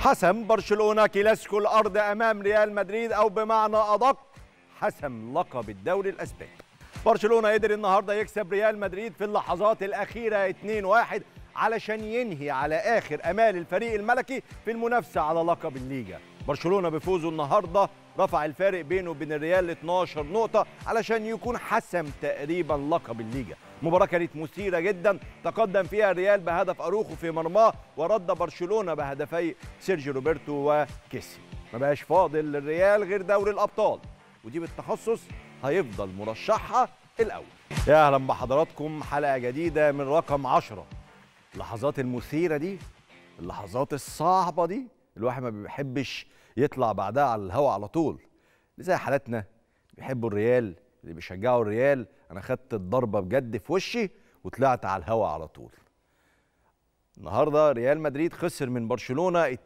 حسم برشلونة كلاسيكو الأرض أمام ريال مدريد أو بمعنى أدق حسم لقب الدوري الأسباني برشلونة قدر النهاردة يكسب ريال مدريد في اللحظات الأخيرة 2-1 علشان ينهي على آخر أمال الفريق الملكي في المنافسة على لقب الليجا برشلونة بفوزه النهاردة رفع الفارق بينه وبين الريال 12 نقطة علشان يكون حسم تقريبا لقب الليجا مباراة كانت مثيرة جدا تقدم فيها الريال بهدف أروخو في مرماه ورد برشلونة بهدفي سيرجي روبرتو وكيسي ما بقاش فاضل للريال غير دوري الأبطال ودي بالتخصص هيفضل مرشحها الأول يا أهلا بحضراتكم حلقة جديدة من رقم 10 اللحظات المثيرة دي اللحظات الصعبة دي الواحد ما بيحبش يطلع بعدها على الهواء على طول زي حالاتنا بيحبوا الريال اللي بيشجعوا الريال انا خدت الضربه بجد في وشي وطلعت على الهوا على طول النهارده ريال مدريد خسر من برشلونه 2-1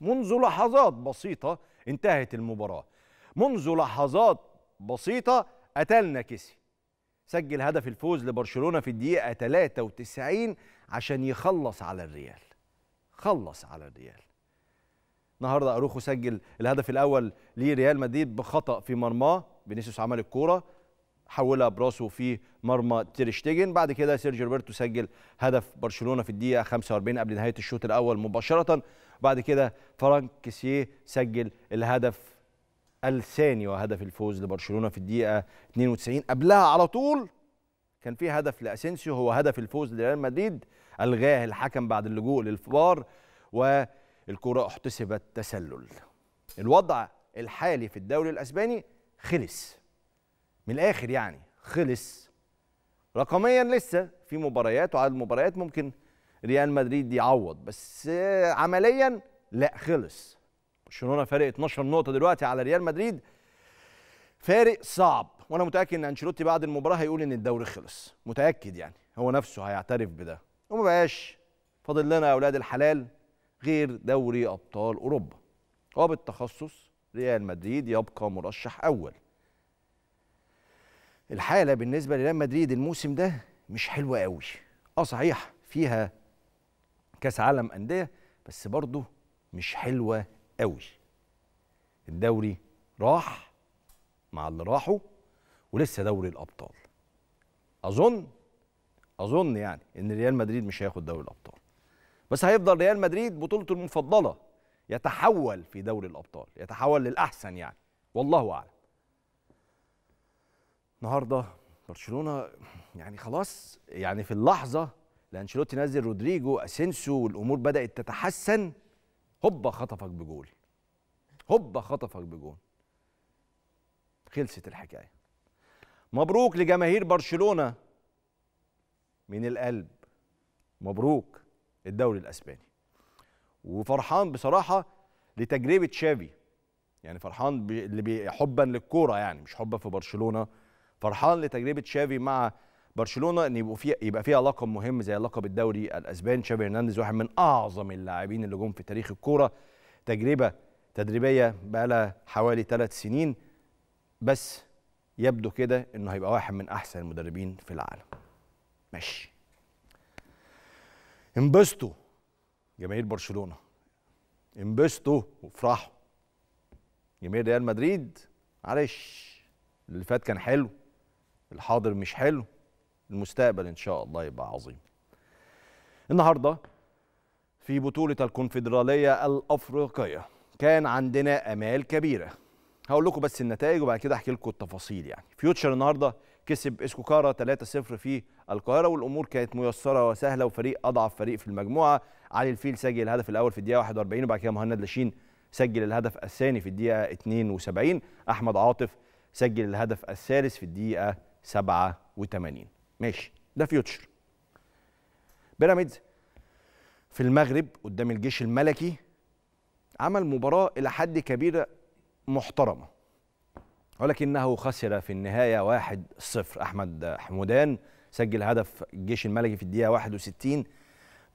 منذ لحظات بسيطه انتهت المباراه منذ لحظات بسيطه قتلنا كيسي سجل هدف الفوز لبرشلونه في الدقيقه 93 عشان يخلص على الريال خلص على الريال النهارده اروخو سجل الهدف الاول لريال مدريد بخطا في مرماه فينيسيوس عمل الكوره حولها براسه في مرمى تيرشتيجن بعد كده سيرجيو روبرتو سجل هدف برشلونه في الدقيقه 45 قبل نهايه الشوط الاول مباشره بعد كده فرانك كيسيه سجل الهدف الثاني وهدف الفوز لبرشلونه في الدقيقه 92 قبلها على طول كان في هدف لاسينسيو هو هدف الفوز لريال مدريد الغاه الحكم بعد اللجوء للفار والكره احتسبت تسلل الوضع الحالي في الدوري الاسباني خلص من الاخر يعني خلص رقميا لسه في مباريات وعدد مباريات ممكن ريال مدريد يعوض بس عمليا لا خلص برشلونه فارق 12 نقطه دلوقتي على ريال مدريد فارق صعب وانا متاكد ان انشيلوتي بعد المباراه هيقول ان الدوري خلص متاكد يعني هو نفسه هيعترف بده وما بقاش فاضل لنا يا اولاد الحلال غير دوري ابطال اوروبا هو بالتخصص ريال مدريد يبقى مرشح أول الحالة بالنسبة لريال مدريد الموسم ده مش حلوة قوي اه صحيح فيها كاس عالم أندية بس برضه مش حلوة قوي الدوري راح مع اللي راحوا ولسه دوري الأبطال أظن أظن يعني إن ريال مدريد مش هياخد دوري الأبطال بس هيفضل ريال مدريد بطولته المفضلة يتحول في دوري الابطال يتحول للاحسن يعني والله اعلم النهارده برشلونه يعني خلاص يعني في اللحظه لانشيلوتي نزل رودريجو اسينسو والامور بدات تتحسن هوبا خطفك بجول هوبا خطفك بجول خلصت الحكايه مبروك لجماهير برشلونه من القلب مبروك الدوري الاسباني وفرحان بصراحه لتجربه شافي يعني فرحان اللي حبا للكوره يعني مش حبا في برشلونه فرحان لتجربه شافي مع برشلونه ان يبقوا فيه يبقى فيها لقب مهم زي لقب الدوري الاسباني تشافي هرنانديز واحد من اعظم اللاعبين اللي جم في تاريخ الكوره تجربه تدريبيه بقى لها حوالي ثلاث سنين بس يبدو كده انه هيبقى واحد من احسن المدربين في العالم ماشي انبسطوا جماهير برشلونه انبسطوا وافرحوا جماهير ريال مدريد معلش اللي فات كان حلو الحاضر مش حلو المستقبل ان شاء الله يبقى عظيم النهارده في بطوله الكونفدراليه الافريقيه كان عندنا امال كبيره هقول لكم بس النتائج وبعد كده احكي لكم التفاصيل يعني فيوتشر النهارده كسب اسكوكارا 3-0 في القاهره والامور كانت ميسره وسهله وفريق اضعف فريق في المجموعه علي الفيل سجل الهدف الاول في الدقيقه 41 وبعد كده مهند لاشين سجل الهدف الثاني في الدقيقه 72 احمد عاطف سجل الهدف الثالث في الدقيقه 87 ماشي ده فيوتشر بيراميدز في المغرب قدام الجيش الملكي عمل مباراه الى حد كبير محترمه ولكنه خسر في النهايه 1-0 احمد حمودان سجل هدف الجيش الملكي في الدقيقه 61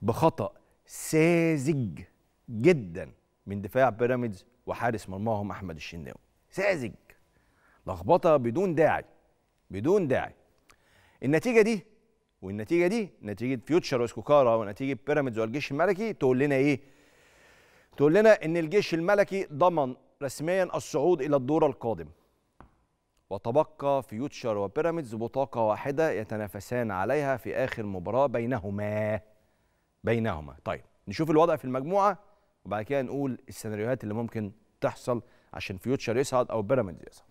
بخطا ساذج جدا من دفاع بيراميدز وحارس مرماهم احمد الشناوي ساذج لخبطه بدون داعي بدون داعي النتيجه دي والنتيجه دي نتيجه فيوتشر واسكوكارا ونتيجه بيراميدز والجيش الملكي تقول لنا ايه تقول لنا ان الجيش الملكي ضمن رسميا الصعود الى الدور القادم وتبقى فيوتشر وبيراميدز بطاقة واحدة يتنافسان عليها في آخر مباراة بينهما بينهما طيب نشوف الوضع في المجموعة وبعد كده نقول السيناريوهات اللي ممكن تحصل عشان فيوتشر يصعد أو بيراميدز يصعد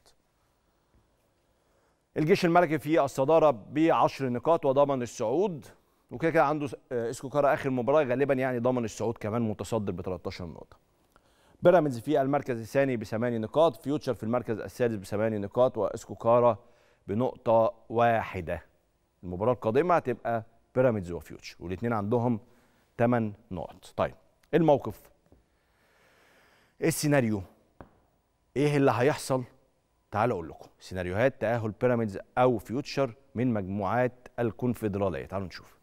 الجيش الملكي في الصدارة بعشر نقاط وضمن الصعود وكده كده عنده كارا آخر مباراة غالبا يعني ضمن الصعود كمان متصدر ب 13 نقطة بيراميدز في المركز الثاني بثماني نقاط فيوتشر في المركز السادس بثماني نقاط واسكوكارا بنقطة واحدة المباراة القادمة هتبقى بيراميدز وفيوتشر والاثنين عندهم 8 نقط طيب إيه الموقف إيه السيناريو ايه اللي هيحصل تعالوا اقول لكم سيناريوهات تاهل بيراميدز او فيوتشر من مجموعات الكونفدراليه تعالوا نشوف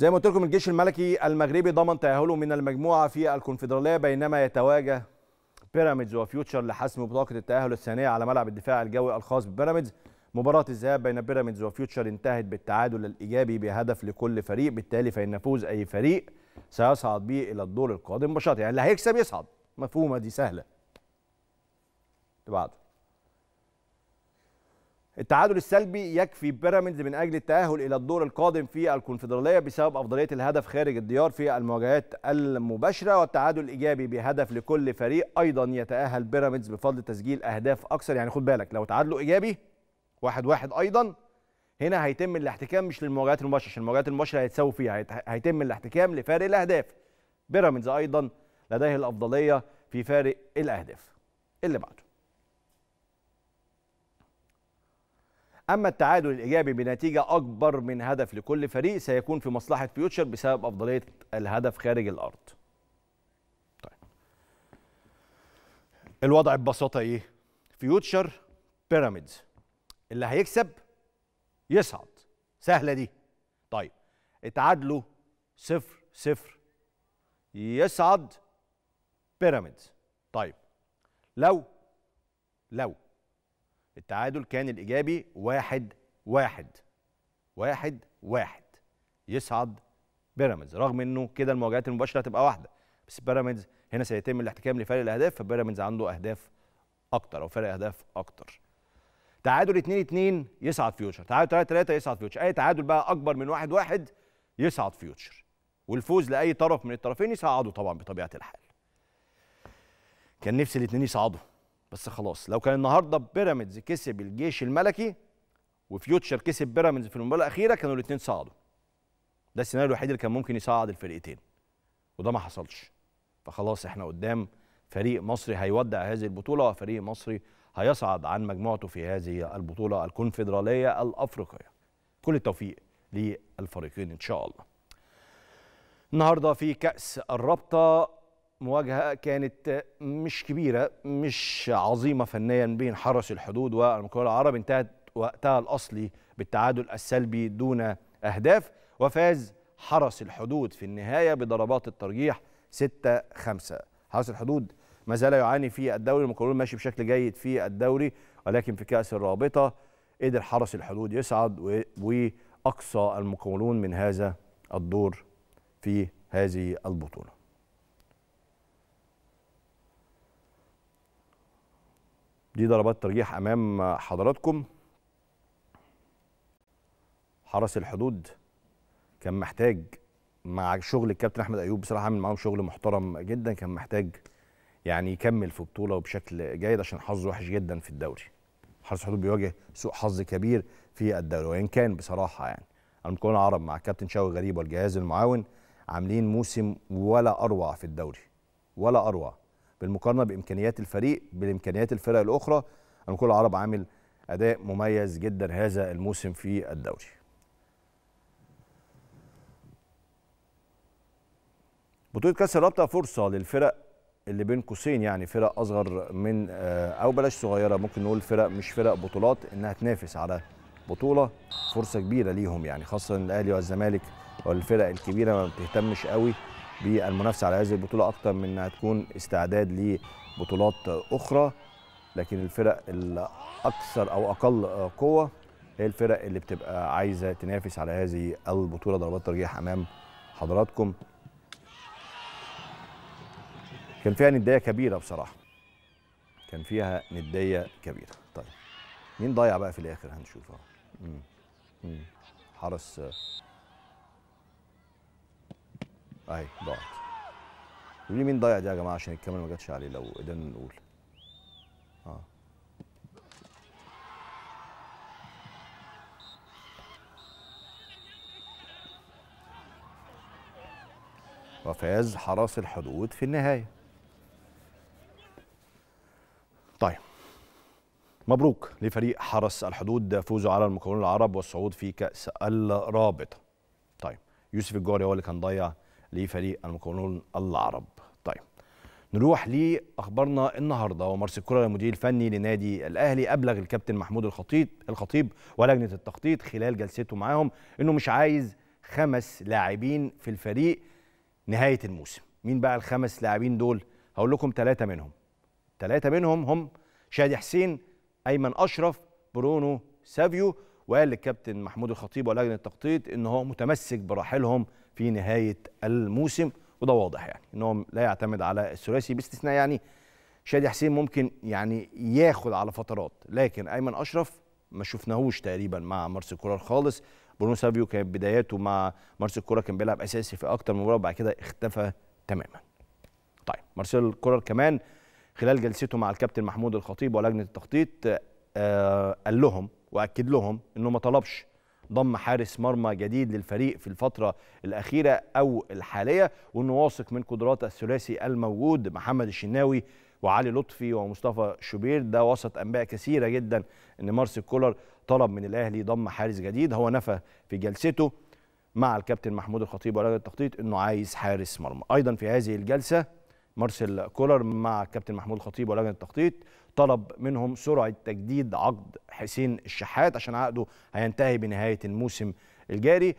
زي ما قلت لكم الجيش الملكي المغربي ضمن تأهله من المجموعة في الكونفدرالية بينما يتواجه بيراميدز وفيوتشر لحسم بطاقة التأهل الثانية على ملعب الدفاع الجوي الخاص ببيراميدز مباراة الذهاب بين بيراميدز وفيوتشر انتهت بالتعادل الإيجابي بهدف لكل فريق بالتالي فإن فوز أي فريق سيصعد به إلى الدور القادم مباشرة يعني اللي هيكسب يصعد مفهومة دي سهلة بعد التعادل السلبي يكفي بيراميدز من اجل التاهل الى الدور القادم في الكونفدراليه بسبب افضليه الهدف خارج الديار في المواجهات المباشره والتعادل الايجابي بهدف لكل فريق ايضا يتاهل بيراميدز بفضل تسجيل اهداف اكثر يعني خد بالك لو تعادلوا ايجابي واحد واحد ايضا هنا هيتم الاحتكام مش للمواجهات المباشره عشان المواجهات المباشره هيتساووا فيها هيتم الاحتكام لفارق الاهداف بيراميدز ايضا لديه الافضليه في فارق الاهداف اللي بعده أما التعادل الإيجابي بنتيجة أكبر من هدف لكل فريق سيكون في مصلحة فيوتشر بسبب أفضلية الهدف خارج الأرض طيب. الوضع ببساطة إيه؟ فيوتشر بيراميدز اللي هيكسب يصعد سهلة دي طيب اتعادلوا صفر صفر يصعد بيراميدز طيب لو لو التعادل كان الإيجابي واحد واحد واحد واحد يصعد بيراميدز رغم انه كده المواجهات المباشره هتبقى واحده بس بيراميدز هنا سيتم الاحتكام لفرق الاهداف فبيراميدز عنده اهداف اكتر او فرق اهداف اكتر تعادل 2 2 يصعد فيوتشر تعادل 3 3 يصعد فيوتشر اي تعادل بقى اكبر من 1 1 يصعد فيوتشر والفوز لاي طرف من الطرفين يصعده طبعا بطبيعه الحال كان نفسي الاثنين يصعدوا بس خلاص لو كان النهارده بيراميدز كسب الجيش الملكي وفيوتشر كسب بيراميدز في المباراه الاخيره كانوا الاثنين صعدوا ده السيناريو الوحيد اللي كان ممكن يصعد الفرقتين وده ما حصلش فخلاص احنا قدام فريق مصري هيودع هذه البطوله وفريق مصري هيصعد عن مجموعته في هذه البطوله الكونفدراليه الافريقيه كل التوفيق للفريقين ان شاء الله النهارده في كاس الرابطه مواجهه كانت مش كبيره مش عظيمه فنيا بين حرس الحدود والمكون العربي انتهت وقتها الاصلي بالتعادل السلبي دون اهداف وفاز حرس الحدود في النهايه بضربات الترجيح 6 5 حرس الحدود ما زال يعاني في الدوري المكون ماشي بشكل جيد في الدوري ولكن في كاس الرابطه قدر حرس الحدود يصعد واقصى المكونون من هذا الدور في هذه البطوله دي ضربات ترجيح امام حضراتكم حرس الحدود كان محتاج مع شغل الكابتن احمد ايوب بصراحه عامل معاهم شغل محترم جدا كان محتاج يعني يكمل في بطوله وبشكل جيد عشان حظه وحش جدا في الدوري حرس الحدود بيواجه سوء حظ كبير في الدوري وان كان بصراحه يعني المكون العرب مع الكابتن شوقي غريب والجهاز المعاون عاملين موسم ولا اروع في الدوري ولا اروع بالمقارنه بامكانيات الفريق بالامكانيات الفرق الاخرى ان كل العرب عامل اداء مميز جدا هذا الموسم في الدوري بطوله كاس الرابطه فرصه للفرق اللي بين قوسين يعني فرق اصغر من آه، او بلاش صغيره ممكن نقول فرق مش فرق بطولات انها تنافس على بطوله فرصه كبيره ليهم يعني خاصه الاهلي والزمالك والفرق الكبيره ما بتهتمش قوي بالمنافسه على هذه البطوله اكتر من انها تكون استعداد لبطولات اخرى لكن الفرق الاكثر او اقل قوه هي الفرق اللي بتبقى عايزه تنافس على هذه البطوله ضربات ترجيح امام حضراتكم كان فيها نديه كبيره بصراحه كان فيها نديه كبيره طيب مين ضيع بقى في الاخر هنشوف اهو حرس اهي ضاعت مين ضايع دي يا جماعه عشان الكاميرا ما جاتش عليه لو قدرنا نقول اه وفاز حرس الحدود في النهايه طيب مبروك لفريق حرس الحدود فوزه على المكون العرب والصعود في كاس الرابطه طيب يوسف الجوهري هو اللي كان ضيع لفريق المكونون العرب طيب نروح لاخبارنا النهارده ومارسيل كولر المدير الفني لنادي الاهلي ابلغ الكابتن محمود الخطيب الخطيب ولجنه التخطيط خلال جلسته معاهم انه مش عايز خمس لاعبين في الفريق نهايه الموسم مين بقى الخمس لاعبين دول هقول لكم ثلاثه منهم ثلاثه منهم هم شادي حسين ايمن اشرف برونو سافيو وقال للكابتن محمود الخطيب ولجنه التخطيط ان هو متمسك براحلهم في نهايه الموسم وده واضح يعني ان هو لا يعتمد على الثلاثي باستثناء يعني شادي حسين ممكن يعني ياخد على فترات لكن ايمن اشرف ما شفناهوش تقريبا مع مارسيل كولر خالص برونو سافيو كانت بداياته مع مارسيل كولر كان بيلعب اساسي في اكتر من مباراه وبعد كده اختفى تماما طيب مارسيل كولر كمان خلال جلسته مع الكابتن محمود الخطيب ولجنه التخطيط آه قال لهم واكد لهم انه ما طلبش ضم حارس مرمى جديد للفريق في الفترة الأخيرة أو الحالية وأنه واثق من قدرات الثلاثي الموجود محمد الشناوي وعلي لطفي ومصطفى شوبير ده وسط أنباء كثيرة جدا أن مارسيل كولر طلب من الأهلي ضم حارس جديد هو نفى في جلسته مع الكابتن محمود الخطيب ورجل التخطيط أنه عايز حارس مرمى أيضا في هذه الجلسة مارسيل كولر مع الكابتن محمود الخطيب ولجنه التخطيط طلب منهم سرعه تجديد عقد حسين الشحات عشان عقده هينتهي بنهايه الموسم الجاري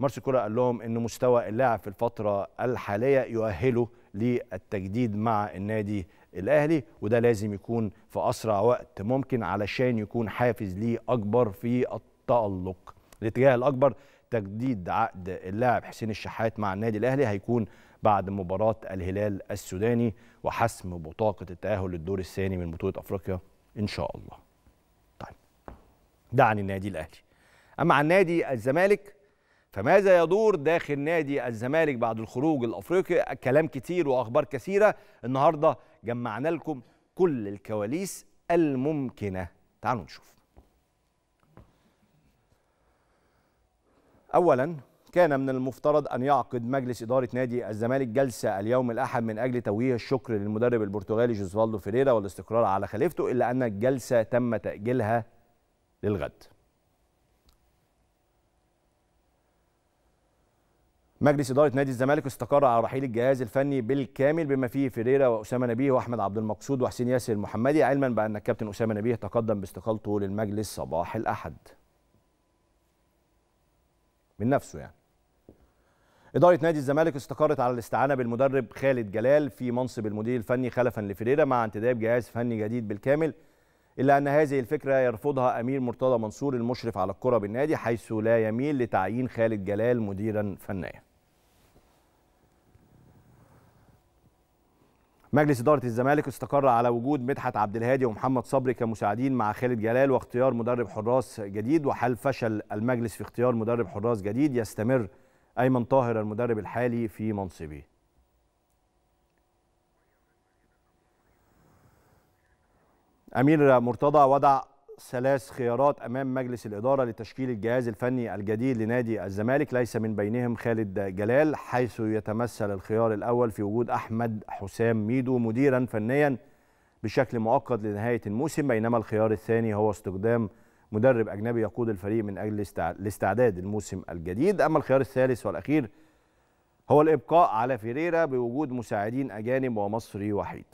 مارسيل كولر قال لهم ان مستوى اللاعب في الفتره الحاليه يؤهله للتجديد مع النادي الاهلي وده لازم يكون في اسرع وقت ممكن علشان يكون حافز ليه اكبر في التالق الاتجاه الاكبر تجديد عقد اللاعب حسين الشحات مع النادي الاهلي هيكون بعد مباراة الهلال السوداني وحسم بطاقة التأهل للدور الثاني من بطولة أفريقيا إن شاء الله طيب ده عن النادي الأهلي أما عن نادي الزمالك فماذا يدور داخل نادي الزمالك بعد الخروج الافريقي كلام كتير واخبار كثيره النهارده جمعنا لكم كل الكواليس الممكنه تعالوا نشوف اولا كان من المفترض أن يعقد مجلس إدارة نادي الزمالك جلسة اليوم الأحد من أجل توجيه الشكر للمدرب البرتغالي جوزفالدو فيريرا والاستقرار على خليفته إلا أن الجلسة تم تأجيلها للغد مجلس إدارة نادي الزمالك استقر على رحيل الجهاز الفني بالكامل بما فيه فيريرا وأسامة نبيه وأحمد عبد المقصود وحسين ياسر المحمدي علما بأن الكابتن أسامة نبيه تقدم باستقالته للمجلس صباح الأحد من نفسه يعني إدارة نادي الزمالك استقرت على الاستعانة بالمدرب خالد جلال في منصب المدير الفني خلفا لفريرة مع انتداب جهاز فني جديد بالكامل إلا أن هذه الفكرة يرفضها أمير مرتضى منصور المشرف على الكرة بالنادي حيث لا يميل لتعيين خالد جلال مديرا فنيا مجلس إدارة الزمالك استقر على وجود مدحت عبد الهادي ومحمد صبري كمساعدين مع خالد جلال واختيار مدرب حراس جديد وحال فشل المجلس في اختيار مدرب حراس جديد يستمر أيمن طاهر المدرب الحالي في منصبه أمير مرتضى وضع ثلاث خيارات امام مجلس الاداره لتشكيل الجهاز الفني الجديد لنادي الزمالك ليس من بينهم خالد جلال حيث يتمثل الخيار الاول في وجود احمد حسام ميدو مديرا فنيا بشكل مؤقت لنهايه الموسم بينما الخيار الثاني هو استخدام مدرب اجنبي يقود الفريق من اجل الاستعداد الموسم الجديد اما الخيار الثالث والاخير هو الابقاء على فيريرا بوجود مساعدين اجانب ومصري وحيد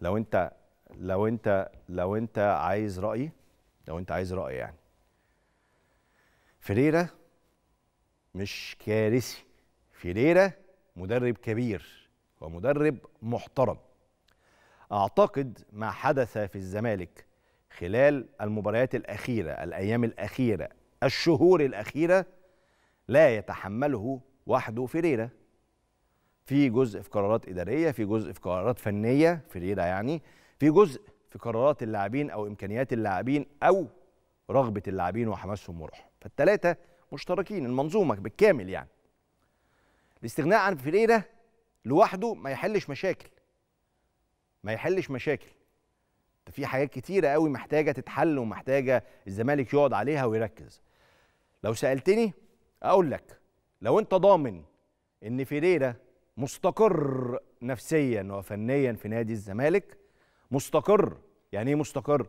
لو انت لو انت لو انت عايز رايي لو انت عايز رايي يعني فريرة مش كارثي فريرة مدرب كبير ومدرب محترم اعتقد ما حدث في الزمالك خلال المباريات الاخيره الايام الاخيره الشهور الاخيره لا يتحمله وحده فيريرا في جزء في قرارات اداريه في جزء في قرارات فنيه في ريدا يعني في جزء في قرارات اللاعبين او امكانيات اللاعبين او رغبه اللاعبين وحماسهم وروحهم فالثلاثه مشتركين المنظومه بالكامل يعني الاستغناء عن فيريرا لوحده ما يحلش مشاكل ما يحلش مشاكل ده في حاجات كتيره قوي محتاجه تتحل ومحتاجه الزمالك يقعد عليها ويركز لو سالتني اقول لك لو انت ضامن ان فيريرا مستقر نفسيا وفنيا في نادي الزمالك مستقر يعني ايه مستقر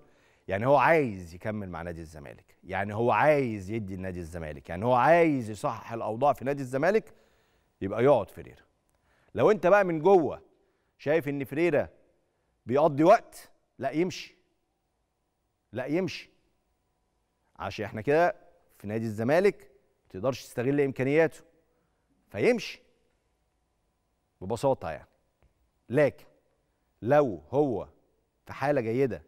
يعني هو عايز يكمل مع نادي الزمالك يعني هو عايز يدي لنادي الزمالك يعني هو عايز يصحح الاوضاع في نادي الزمالك يبقى يقعد فريرة لو انت بقى من جوه شايف ان فريرة بيقضي وقت لا يمشي لا يمشي عشان احنا كده في نادي الزمالك ما تقدرش تستغل امكانياته فيمشي ببساطه يعني لكن لو هو في حاله جيده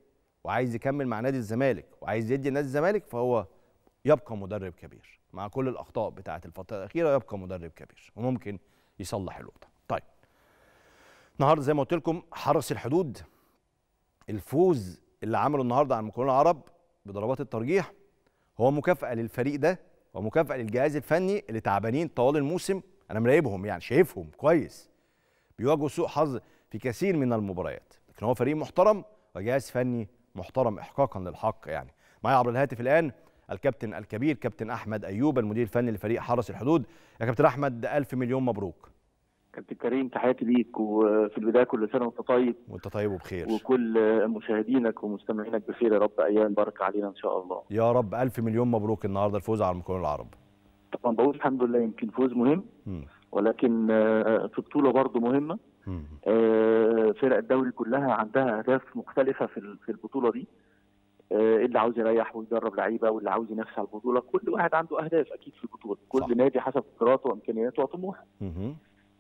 وعايز يكمل مع نادي الزمالك وعايز يدي نادي الزمالك فهو يبقى مدرب كبير مع كل الاخطاء بتاعه الفتره الاخيره يبقى مدرب كبير وممكن يصلح الوضع طيب النهارده زي ما قلت لكم حرس الحدود الفوز اللي عمله النهارده على المكرونه العرب بضربات الترجيح هو مكافاه للفريق ده ومكافاه للجهاز الفني اللي تعبانين طوال الموسم انا مراقبهم يعني شايفهم كويس بيواجهوا سوء حظ في كثير من المباريات لكن هو فريق محترم وجهاز فني محترم إحقاقا للحق يعني معايا عبر الهاتف الآن الكابتن الكبير كابتن أحمد أيوب المدير الفني لفريق حرس الحدود يا كابتن أحمد ألف مليون مبروك كابتن كريم تحياتي ليك وفي البدايه كل سنه وانت طيب وانت طيب وبخير وكل مشاهدينك ومستمعينك بخير يا رب ايام بركه علينا ان شاء الله يا رب الف مليون مبروك النهارده الفوز على المكون العرب طبعا بقول الحمد لله يمكن فوز مهم م. ولكن آه، في بطوله برضه مهمه آه، فرق الدوري كلها عندها اهداف مختلفه في البطوله دي آه، اللي عاوز يريح ويدرب لعيبه واللي عاوز ينافس على البطوله كل واحد عنده اهداف اكيد في البطوله كل صح. نادي حسب قدراته وامكانياته وطموحه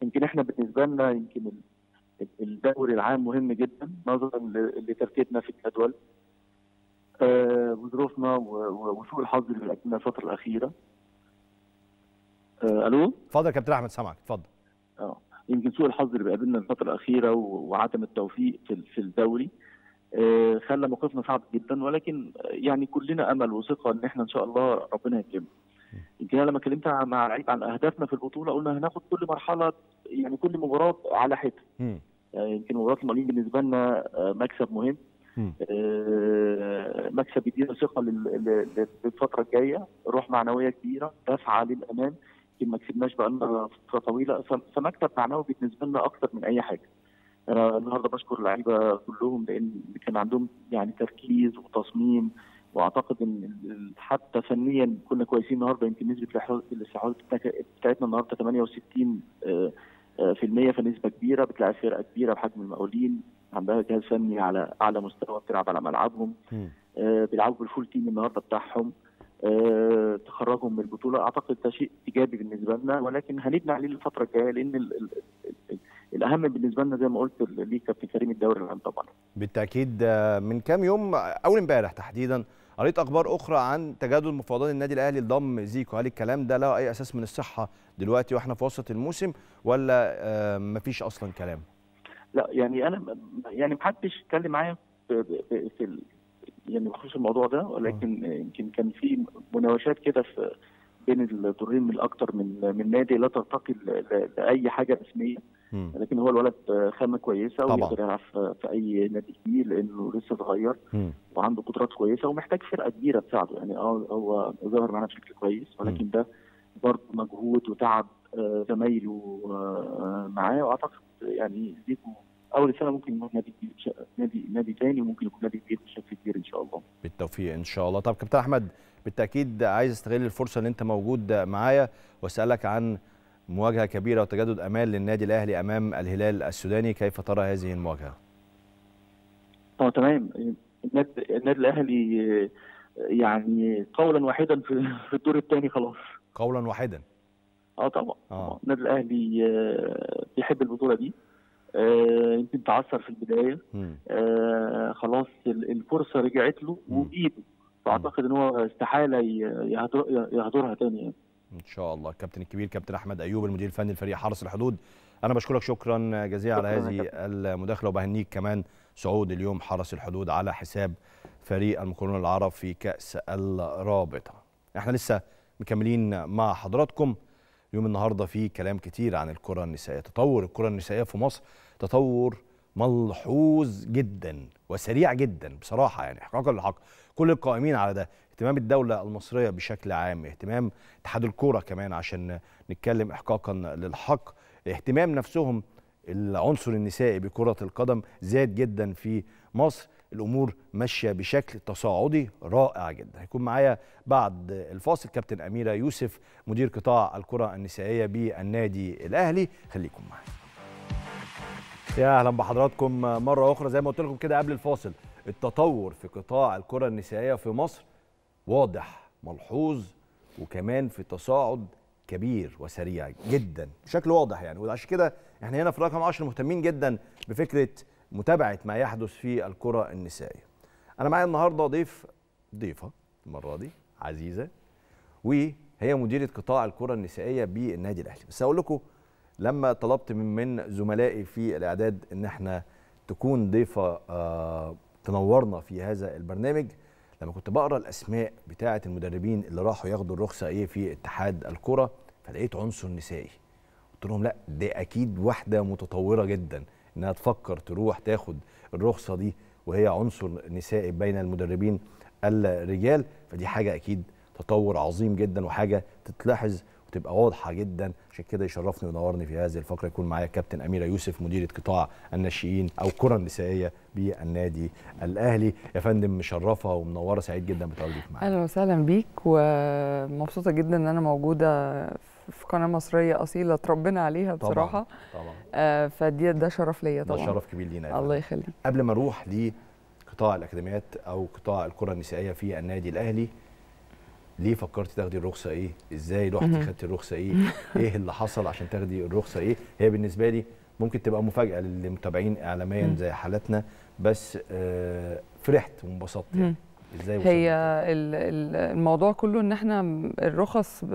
يمكن احنا بالنسبه لنا يمكن الدوري العام مهم جدا نظرا لتركيزنا في الجدول وظروفنا وسوء الحظ اللي لقيناه الفتره الاخيره آه، الو اتفضل يا كابتن احمد سامعك اتفضل اه يمكن سوء الحظ اللي بيقابلنا الفتره الاخيره وعدم التوفيق في الدوري آه، خلى موقفنا صعب جدا ولكن آه، يعني كلنا امل وثقه ان احنا ان شاء الله ربنا يكرمنا. يمكن انا لما كلمت مع لعيب عن اهدافنا في البطوله قلنا هناخد كل مرحله يعني كل مباراه على حته. يعني يمكن مباراه المقاولين بالنسبه لنا مكسب مهم. مكسب يدينا ثقه للفتره الجايه، روح معنويه كبيره، دفعه للامام. يمكن ما كسبناش بقى لنا فتره طويله فمكتب معنوي بالنسبه لنا اكثر من اي حاجه انا النهارده بشكر اللعيبه كلهم لان كان عندهم يعني تركيز وتصميم واعتقد ان حتى فنيا كنا كويسين النهارده يمكن نسبه الاستحواذ بتاعتنا النهارده 68 آه، آه، في المية فنسبة كبيرة بتلاعب فرقة كبيرة بحجم المقاولين عندها جهاز فني على أعلى مستوى بتلعب على ملعبهم آه، بيلعبوا بالفول تيم النهارده بتاعهم آه، تخرجهم من البطوله اعتقد ده شيء ايجابي بالنسبه لنا ولكن هنبني عليه الفتره الجايه لان الـ الـ الاهم بالنسبه لنا زي ما قلت ليه كابتن كريم الدوري العام طبعا بالتاكيد آه، من كام يوم اول امبارح تحديدا قريت اخبار اخرى عن تجدد مفاوضات النادي الاهلي لضم زيكو هل الكلام ده له اي اساس من الصحه دلوقتي واحنا في وسط الموسم ولا آه، مفيش اصلا كلام لا يعني انا يعني محدش اتكلم معايا في يعني بخصوص الموضوع ده ولكن آه. يمكن كان في مناوشات كده في بين الدورين من اكتر من من نادي لا ترتقي لاي حاجه رسميه لكن هو الولد خامه كويسه ويقدر يلعب في اي نادي كبير لانه لسه صغير وعنده قدرات كويسه ومحتاج فرقه كبيره تساعده يعني اه هو ظهر معانا بشكل كويس ولكن ده برضه مجهود وتعب آه، زمايله آه، معاه واعتقد يعني زيكو اول سنه ممكن يكون نادي كبير نادي نادي ثاني وممكن يكون نادي كبير بشكل كبير ان شاء الله بالتوفيق ان شاء الله طب كابتن احمد بالتاكيد عايز استغل الفرصه ان انت موجود معايا واسالك عن مواجهه كبيره وتجدد امال للنادي الاهلي امام الهلال السوداني كيف ترى هذه المواجهه؟ اه تمام النادي الاهلي يعني قولا واحدا في الدور الثاني خلاص قولا واحدا اه طبعا آه. النادي آه. الاهلي بيحب البطوله دي آه، يمكن تعثر في البدايه آه، خلاص الفرصه رجعت له وبايده فاعتقد ان هو استحاله يهدرها تاني يعني. ان شاء الله الكابتن الكبير كابتن احمد ايوب المدير الفني لفريق حرس الحدود انا بشكرك شكرا جزيلا على هذه المداخله وبهنيك كمان صعود اليوم حرس الحدود على حساب فريق المقرون العرب في كاس الرابطه احنا لسه مكملين مع حضراتكم يوم النهارده في كلام كتير عن الكره النسائيه تطور الكره النسائيه في مصر تطور ملحوظ جدا وسريع جدا بصراحه يعني حقا للحق كل القائمين على ده اهتمام الدوله المصريه بشكل عام اهتمام اتحاد الكوره كمان عشان نتكلم احقاقا للحق اهتمام نفسهم العنصر النسائي بكره القدم زاد جدا في مصر الامور ماشيه بشكل تصاعدي رائع جدا هيكون معايا بعد الفاصل كابتن اميره يوسف مدير قطاع الكره النسائيه بالنادي الاهلي خليكم معايا يا اهلا بحضراتكم مره اخرى زي ما قلت لكم كده قبل الفاصل التطور في قطاع الكره النسائيه في مصر واضح ملحوظ وكمان في تصاعد كبير وسريع جدا بشكل واضح يعني وعشان كده احنا هنا في رقم 10 مهتمين جدا بفكره متابعه ما يحدث في الكره النسائيه. انا معايا النهارده ضيف ضيفه المره دي عزيزه وهي مديره قطاع الكره النسائيه بالنادي الاهلي، بس هقول لكم لما طلبت من من زملائي في الاعداد ان احنا تكون ضيفه آه تنورنا في هذا البرنامج لما كنت بقرا الاسماء بتاعه المدربين اللي راحوا ياخدوا الرخصه ايه في اتحاد الكره فلقيت عنصر نسائي قلت لهم لا دي اكيد واحده متطوره جدا انها تفكر تروح تاخد الرخصه دي وهي عنصر نسائي بين المدربين الرجال فدي حاجه اكيد تطور عظيم جدا وحاجه تتلاحظ وتبقى واضحه جدا عشان كده يشرفني وينورني في هذه الفقره يكون معايا كابتن اميره يوسف مديره قطاع الناشئين او الكره النسائيه بالنادي الاهلي يا فندم مشرفه ومنوره سعيد جدا بتواجدك معايا اهلا وسهلا بيك ومبسوطه جدا ان انا موجوده في في قناه مصريه اصيله اتربينا عليها بصراحه طبعا طبعا آه، فدي ده شرف ليا طبعا ده شرف كبير لينا الله يخليك قبل ما اروح لقطاع الاكاديميات او قطاع الكره النسائيه في النادي الاهلي ليه فكرتي تاخدي الرخصه ايه؟ ازاي رحتي خدتي الرخصه ايه؟ ايه اللي حصل عشان تاخدي الرخصه ايه؟ هي بالنسبه لي ممكن تبقى مفاجاه للمتابعين اعلاميا زي حالتنا بس آه، فرحت وانبسطت يعني ازاي هي الموضوع كله ان احنا الرخص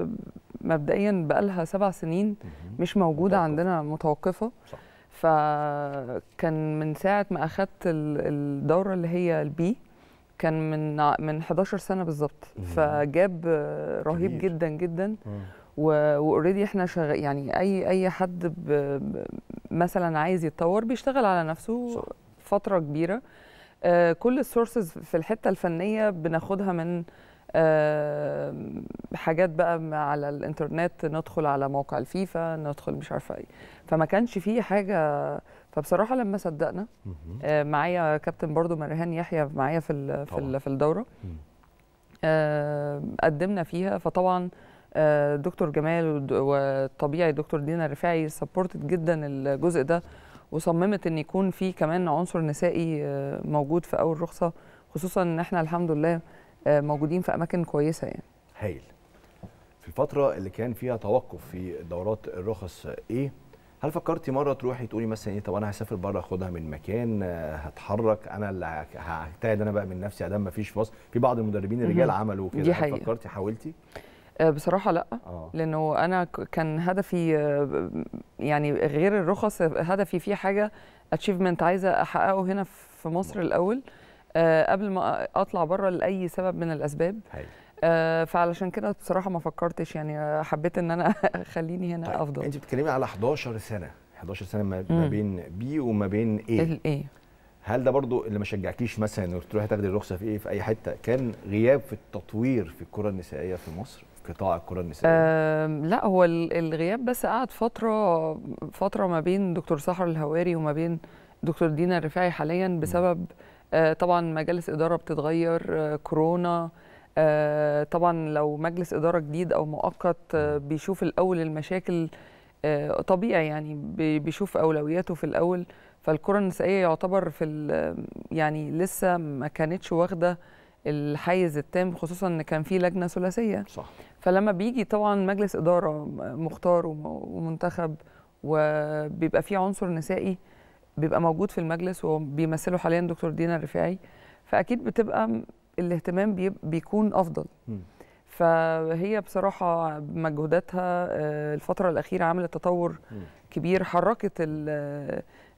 مبدئيا بقالها سبع سنين مش موجوده متوقف. عندنا متوقفه صح. فكان من ساعه ما اخذت الدوره اللي هي البي كان من من 11 سنه بالظبط فجاب رهيب كبير. جدا جدا واوريدي احنا شغال يعني اي اي حد مثلا عايز يتطور بيشتغل على نفسه صح. فتره كبيره آه، كل السورسز في الحته الفنيه بناخدها من آه، حاجات بقى على الانترنت ندخل على موقع الفيفا ندخل مش عارفه ايه فما كانش فيه حاجه فبصراحه لما صدقنا آه، معايا كابتن برضو مرهان يحيى معايا في في في الدوره قدمنا فيها فطبعا دكتور جمال وطبيعي دكتور دينا الرفاعي سبورتد جدا الجزء ده وصممت ان يكون في كمان عنصر نسائي آه، موجود في اول رخصه خصوصا ان احنا الحمد لله آه، موجودين في اماكن كويسه يعني هايل في الفتره اللي كان فيها توقف في دورات الرخص ايه هل فكرتي مره تروحي تقولي مثلا ايه طب انا هسافر بره اخدها من مكان آه، هتحرك انا اللي هجتهد انا بقى من نفسي ادام ما فيش فصل في بعض المدربين الرجال عملوا كده فكرتي حاولتي آه، بصراحه لا أوه. لانه انا كان هدفي آه، يعني غير الرخص هدفي في حاجه اتشيفمنت عايزه احققه هنا في مصر الاول آه، قبل ما اطلع بره لاي سبب من الاسباب هي. فعلشان كده بصراحه ما فكرتش يعني حبيت ان انا خليني هنا طيب. افضل انت بتتكلمي على 11 سنه 11 سنه ما مم. بين بي وما بين ايه ايه هل ده برضو اللي ما شجعكيش مثلا انك تروحي تاخدي الرخصه في ايه في اي حته كان غياب في التطوير في الكره النسائيه في مصر قطاع الكره النسائيه؟ لا هو الغياب بس قعد فتره فتره ما بين دكتور سحر الهواري وما بين دكتور دينا الرفاعي حاليا بسبب آه، طبعا مجالس اداره بتتغير آه، كورونا آه، طبعا لو مجلس اداره جديد او مؤقت بيشوف الاول المشاكل طبيعي يعني بيشوف اولوياته في الاول فالكره النسائيه يعتبر في يعني لسه ما كانتش واخده الحيز التام خصوصا ان كان في لجنه ثلاثيه صح فلما بيجي طبعا مجلس اداره مختار ومنتخب وبيبقى في عنصر نسائي بيبقى موجود في المجلس وبيمثله حاليا دكتور دينا الرفاعي فاكيد بتبقى الاهتمام بيكون افضل م. فهي بصراحة مجهوداتها آه، الفترة الأخيرة عملت تطور م. كبير حركت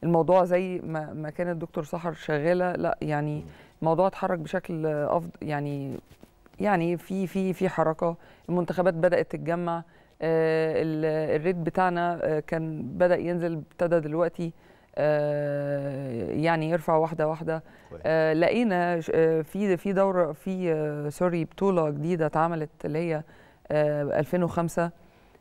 الموضوع زي ما, ما كان الدكتور سحر شغاله لا يعني الموضوع اتحرك بشكل افضل يعني يعني في في في حركه المنتخبات بدات تتجمع آه، الريت بتاعنا آه، كان بدا ينزل ابتدى دلوقتي آه، يعني يرفع واحده واحده لقينا في في دوره في سوري بطوله جديده اتعملت اللي هي 2005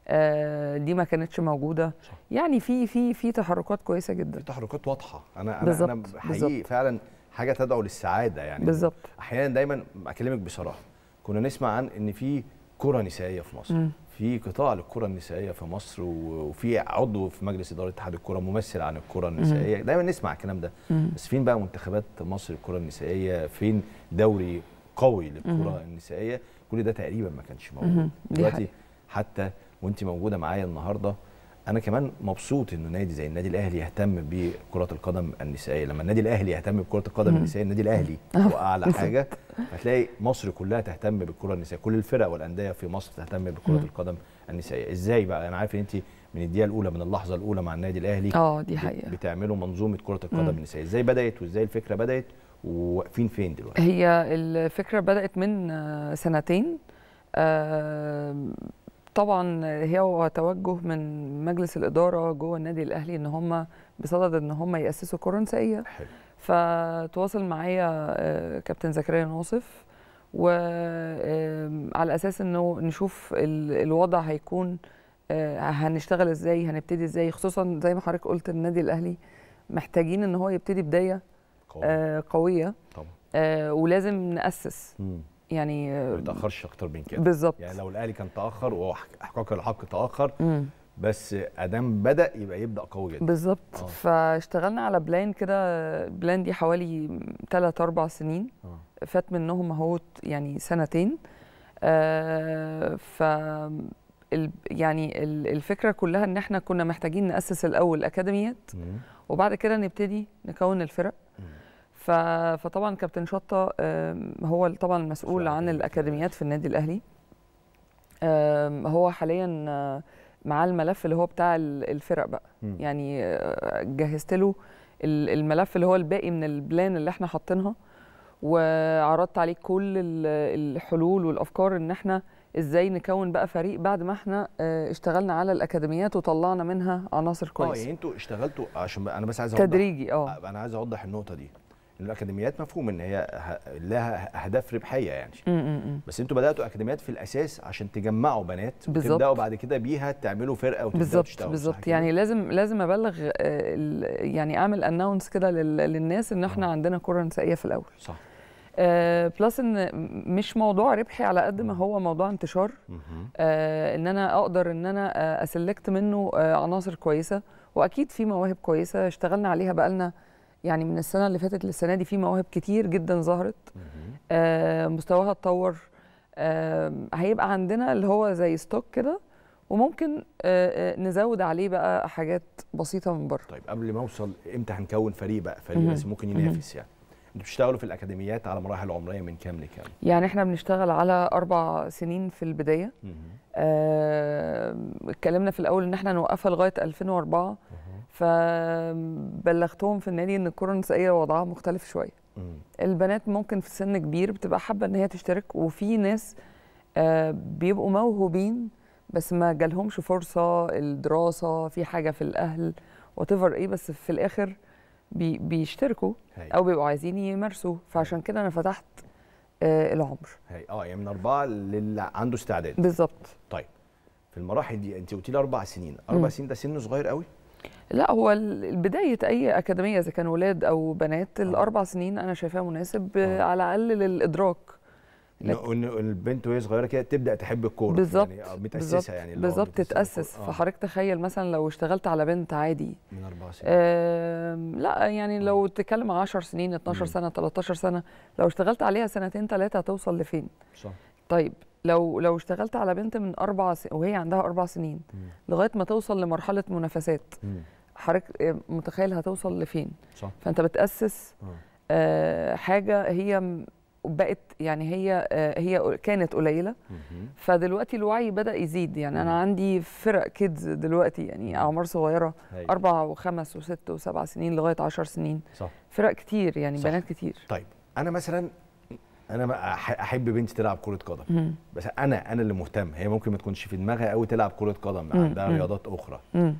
آه، دي ما كانتش موجوده يعني في في في تحركات كويسه جدا في تحركات واضحه انا انا بالزبط. انا حقيقي فعلا حاجه تدعو للسعاده يعني بالظبط احيانا دايما اكلمك بصراحه كنا نسمع عن ان في كره نسائيه في مصر م. في قطاع للكره النسائيه في مصر وفي عضو في مجلس اداره اتحاد الكره ممثل عن الكره النسائيه دايما نسمع الكلام ده بس فين بقى منتخبات مصر الكره النسائيه فين دوري قوي للكره النسائيه كل ده تقريبا ما كانش موجود دلوقتي حتى وانت موجوده معايا النهارده انا كمان مبسوط انه نادي زي النادي الاهلي يهتم بكره القدم النسائيه لما النادي الاهلي يهتم بكره القدم النسائيه النادي الاهلي هو آه، اعلى حاجه هتلاقي مصر كلها تهتم بالكره النسائيه كل الفرق والانديه في مصر تهتم بكره القدم النسائيه ازاي بقى انا عارف ان انت من الدقيقه الاولى من اللحظه الاولى مع النادي الاهلي اه دي حقيقه بتعملوا منظومه كره القدم النسائيه ازاي بدات وازاي الفكره بدات وواقفين فين دلوقتي هي الفكره بدات من سنتين آه طبعا هو توجه من مجلس الاداره جوه النادي الاهلي ان هم بصدد ان هم ياسسوا كره نسائيه فتواصل معايا آه، كابتن زكريا ناصف وعلى اساس انه نشوف الوضع هيكون آه، هنشتغل ازاي هنبتدي ازاي خصوصا زي ما حضرتك قلت النادي الاهلي محتاجين ان هو يبتدي بدايه قويه, آه، قوية. طبعا. ولازم ناسس مم. يعني ما تاخرش اكتر من كده بالظبط يعني لو الاهلي كان تاخر وهو احقاق الحق تاخر مم. بس ادام بدا يبقى يبدا قوي جدا بالظبط آه. فاشتغلنا على بلان كده بلان دي حوالي 3 4 سنين آه. فات منهم اهو يعني سنتين آه ف يعني الفكره كلها ان احنا كنا محتاجين ناسس الاول اكاديميات وبعد كده نبتدي نكون الفرق فطبعا كابتن شطه هو طبعا المسؤول عن يعني. الاكاديميات في النادي الاهلي هو حاليا آه، معاه الملف اللي هو بتاع الفرق بقى م. يعني آه، جهزت له الملف اللي هو الباقي من البلان اللي احنا حاطينها وعرضت عليه كل الحلول والافكار ان احنا ازاي نكون بقى فريق بعد ما احنا آه، اشتغلنا على الاكاديميات وطلعنا منها عناصر كويسه اه يعني انتوا اشتغلتوا عشان انا بس عايز اوضح تدريجي اه انا عايز اوضح النقطه دي الاكاديميات مفهوم ان هي لها اهداف ربحيه يعني م -م. بس انتوا بداتوا اكاديميات في الاساس عشان تجمعوا بنات وتبداوا بعد كده بيها تعملوا فرقه وتبداوا تشتغلوا بالظبط يعني لازم لازم ابلغ آه، يعني اعمل اناونس كده للناس ان احنا آه. عندنا كره نسائيه في الاول صح آه بلس ان مش موضوع ربحي على قد ما هو موضوع انتشار آه ان انا اقدر ان انا آه، اسلكت منه آه عناصر كويسه واكيد في مواهب كويسه اشتغلنا عليها بقالنا يعني من السنه اللي فاتت للسنه دي في مواهب كتير جدا ظهرت آه مستواها اتطور آه هيبقى عندنا اللي هو زي ستوك كده وممكن آه،, آه نزود عليه بقى حاجات بسيطه من بره طيب قبل ما اوصل امتى هنكون فريق بقى فريق بس ممكن ينافس يعني انتوا بتشتغلوا في الاكاديميات على مراحل عمريه من كام لكام؟ يعني احنا بنشتغل على اربع سنين في البدايه آه اتكلمنا في الاول ان احنا نوقفها لغايه 2004 فبلغتهم في النادي ان الكره النسائيه وضعها مختلف شويه البنات ممكن في سن كبير بتبقى حابه ان هي تشترك وفي ناس آه، بيبقوا موهوبين بس ما جالهمش فرصه الدراسه في حاجه في الاهل وات ايه بس في الاخر بي بيشتركوا هي. او بيبقوا عايزين يمارسوا فعشان كده انا فتحت آه العمر اه يعني من اربعه للي عنده استعداد بالظبط طيب في المراحل دي انت قلتي لي اربع سنين اربع م. سنين ده سن صغير قوي لا هو بداية أي أكاديمية إذا كان ولاد أو بنات آه. الأربع سنين أنا شايفاها مناسب آه. على الأقل للإدراك إن البنت وهي صغيره كده تبدا تحب الكوره يعني، آه، بالظبط يعني متاسسها يعني بالظبط آه. تتاسس آه. فحضرتك تخيل مثلا لو اشتغلت على بنت عادي من اربع سنين آه لا يعني لو تتكلم 10 سنين 12 مم. سنه 13 سنه لو اشتغلت عليها سنتين ثلاثه هتوصل لفين صح طيب لو لو اشتغلت على بنت من اربع وهي عندها اربع سنين مم. لغايه ما توصل لمرحله منافسات حضرتك آه، متخيل هتوصل لفين صح. فانت بتاسس آه, آه، حاجه هي بقت يعني هي آه هي كانت قليله مم. فدلوقتي الوعي بدا يزيد يعني انا عندي فرق كيدز دلوقتي يعني اعمار صغيره هي. اربع وخمس وست وسبع سنين لغايه عشر سنين صح. فرق كتير يعني صح. بنات كتير طيب انا مثلا انا احب بنتي تلعب كره قدم بس انا انا اللي مهتم هي ممكن ما تكونش في دماغها قوي تلعب كره قدم عندها رياضات اخرى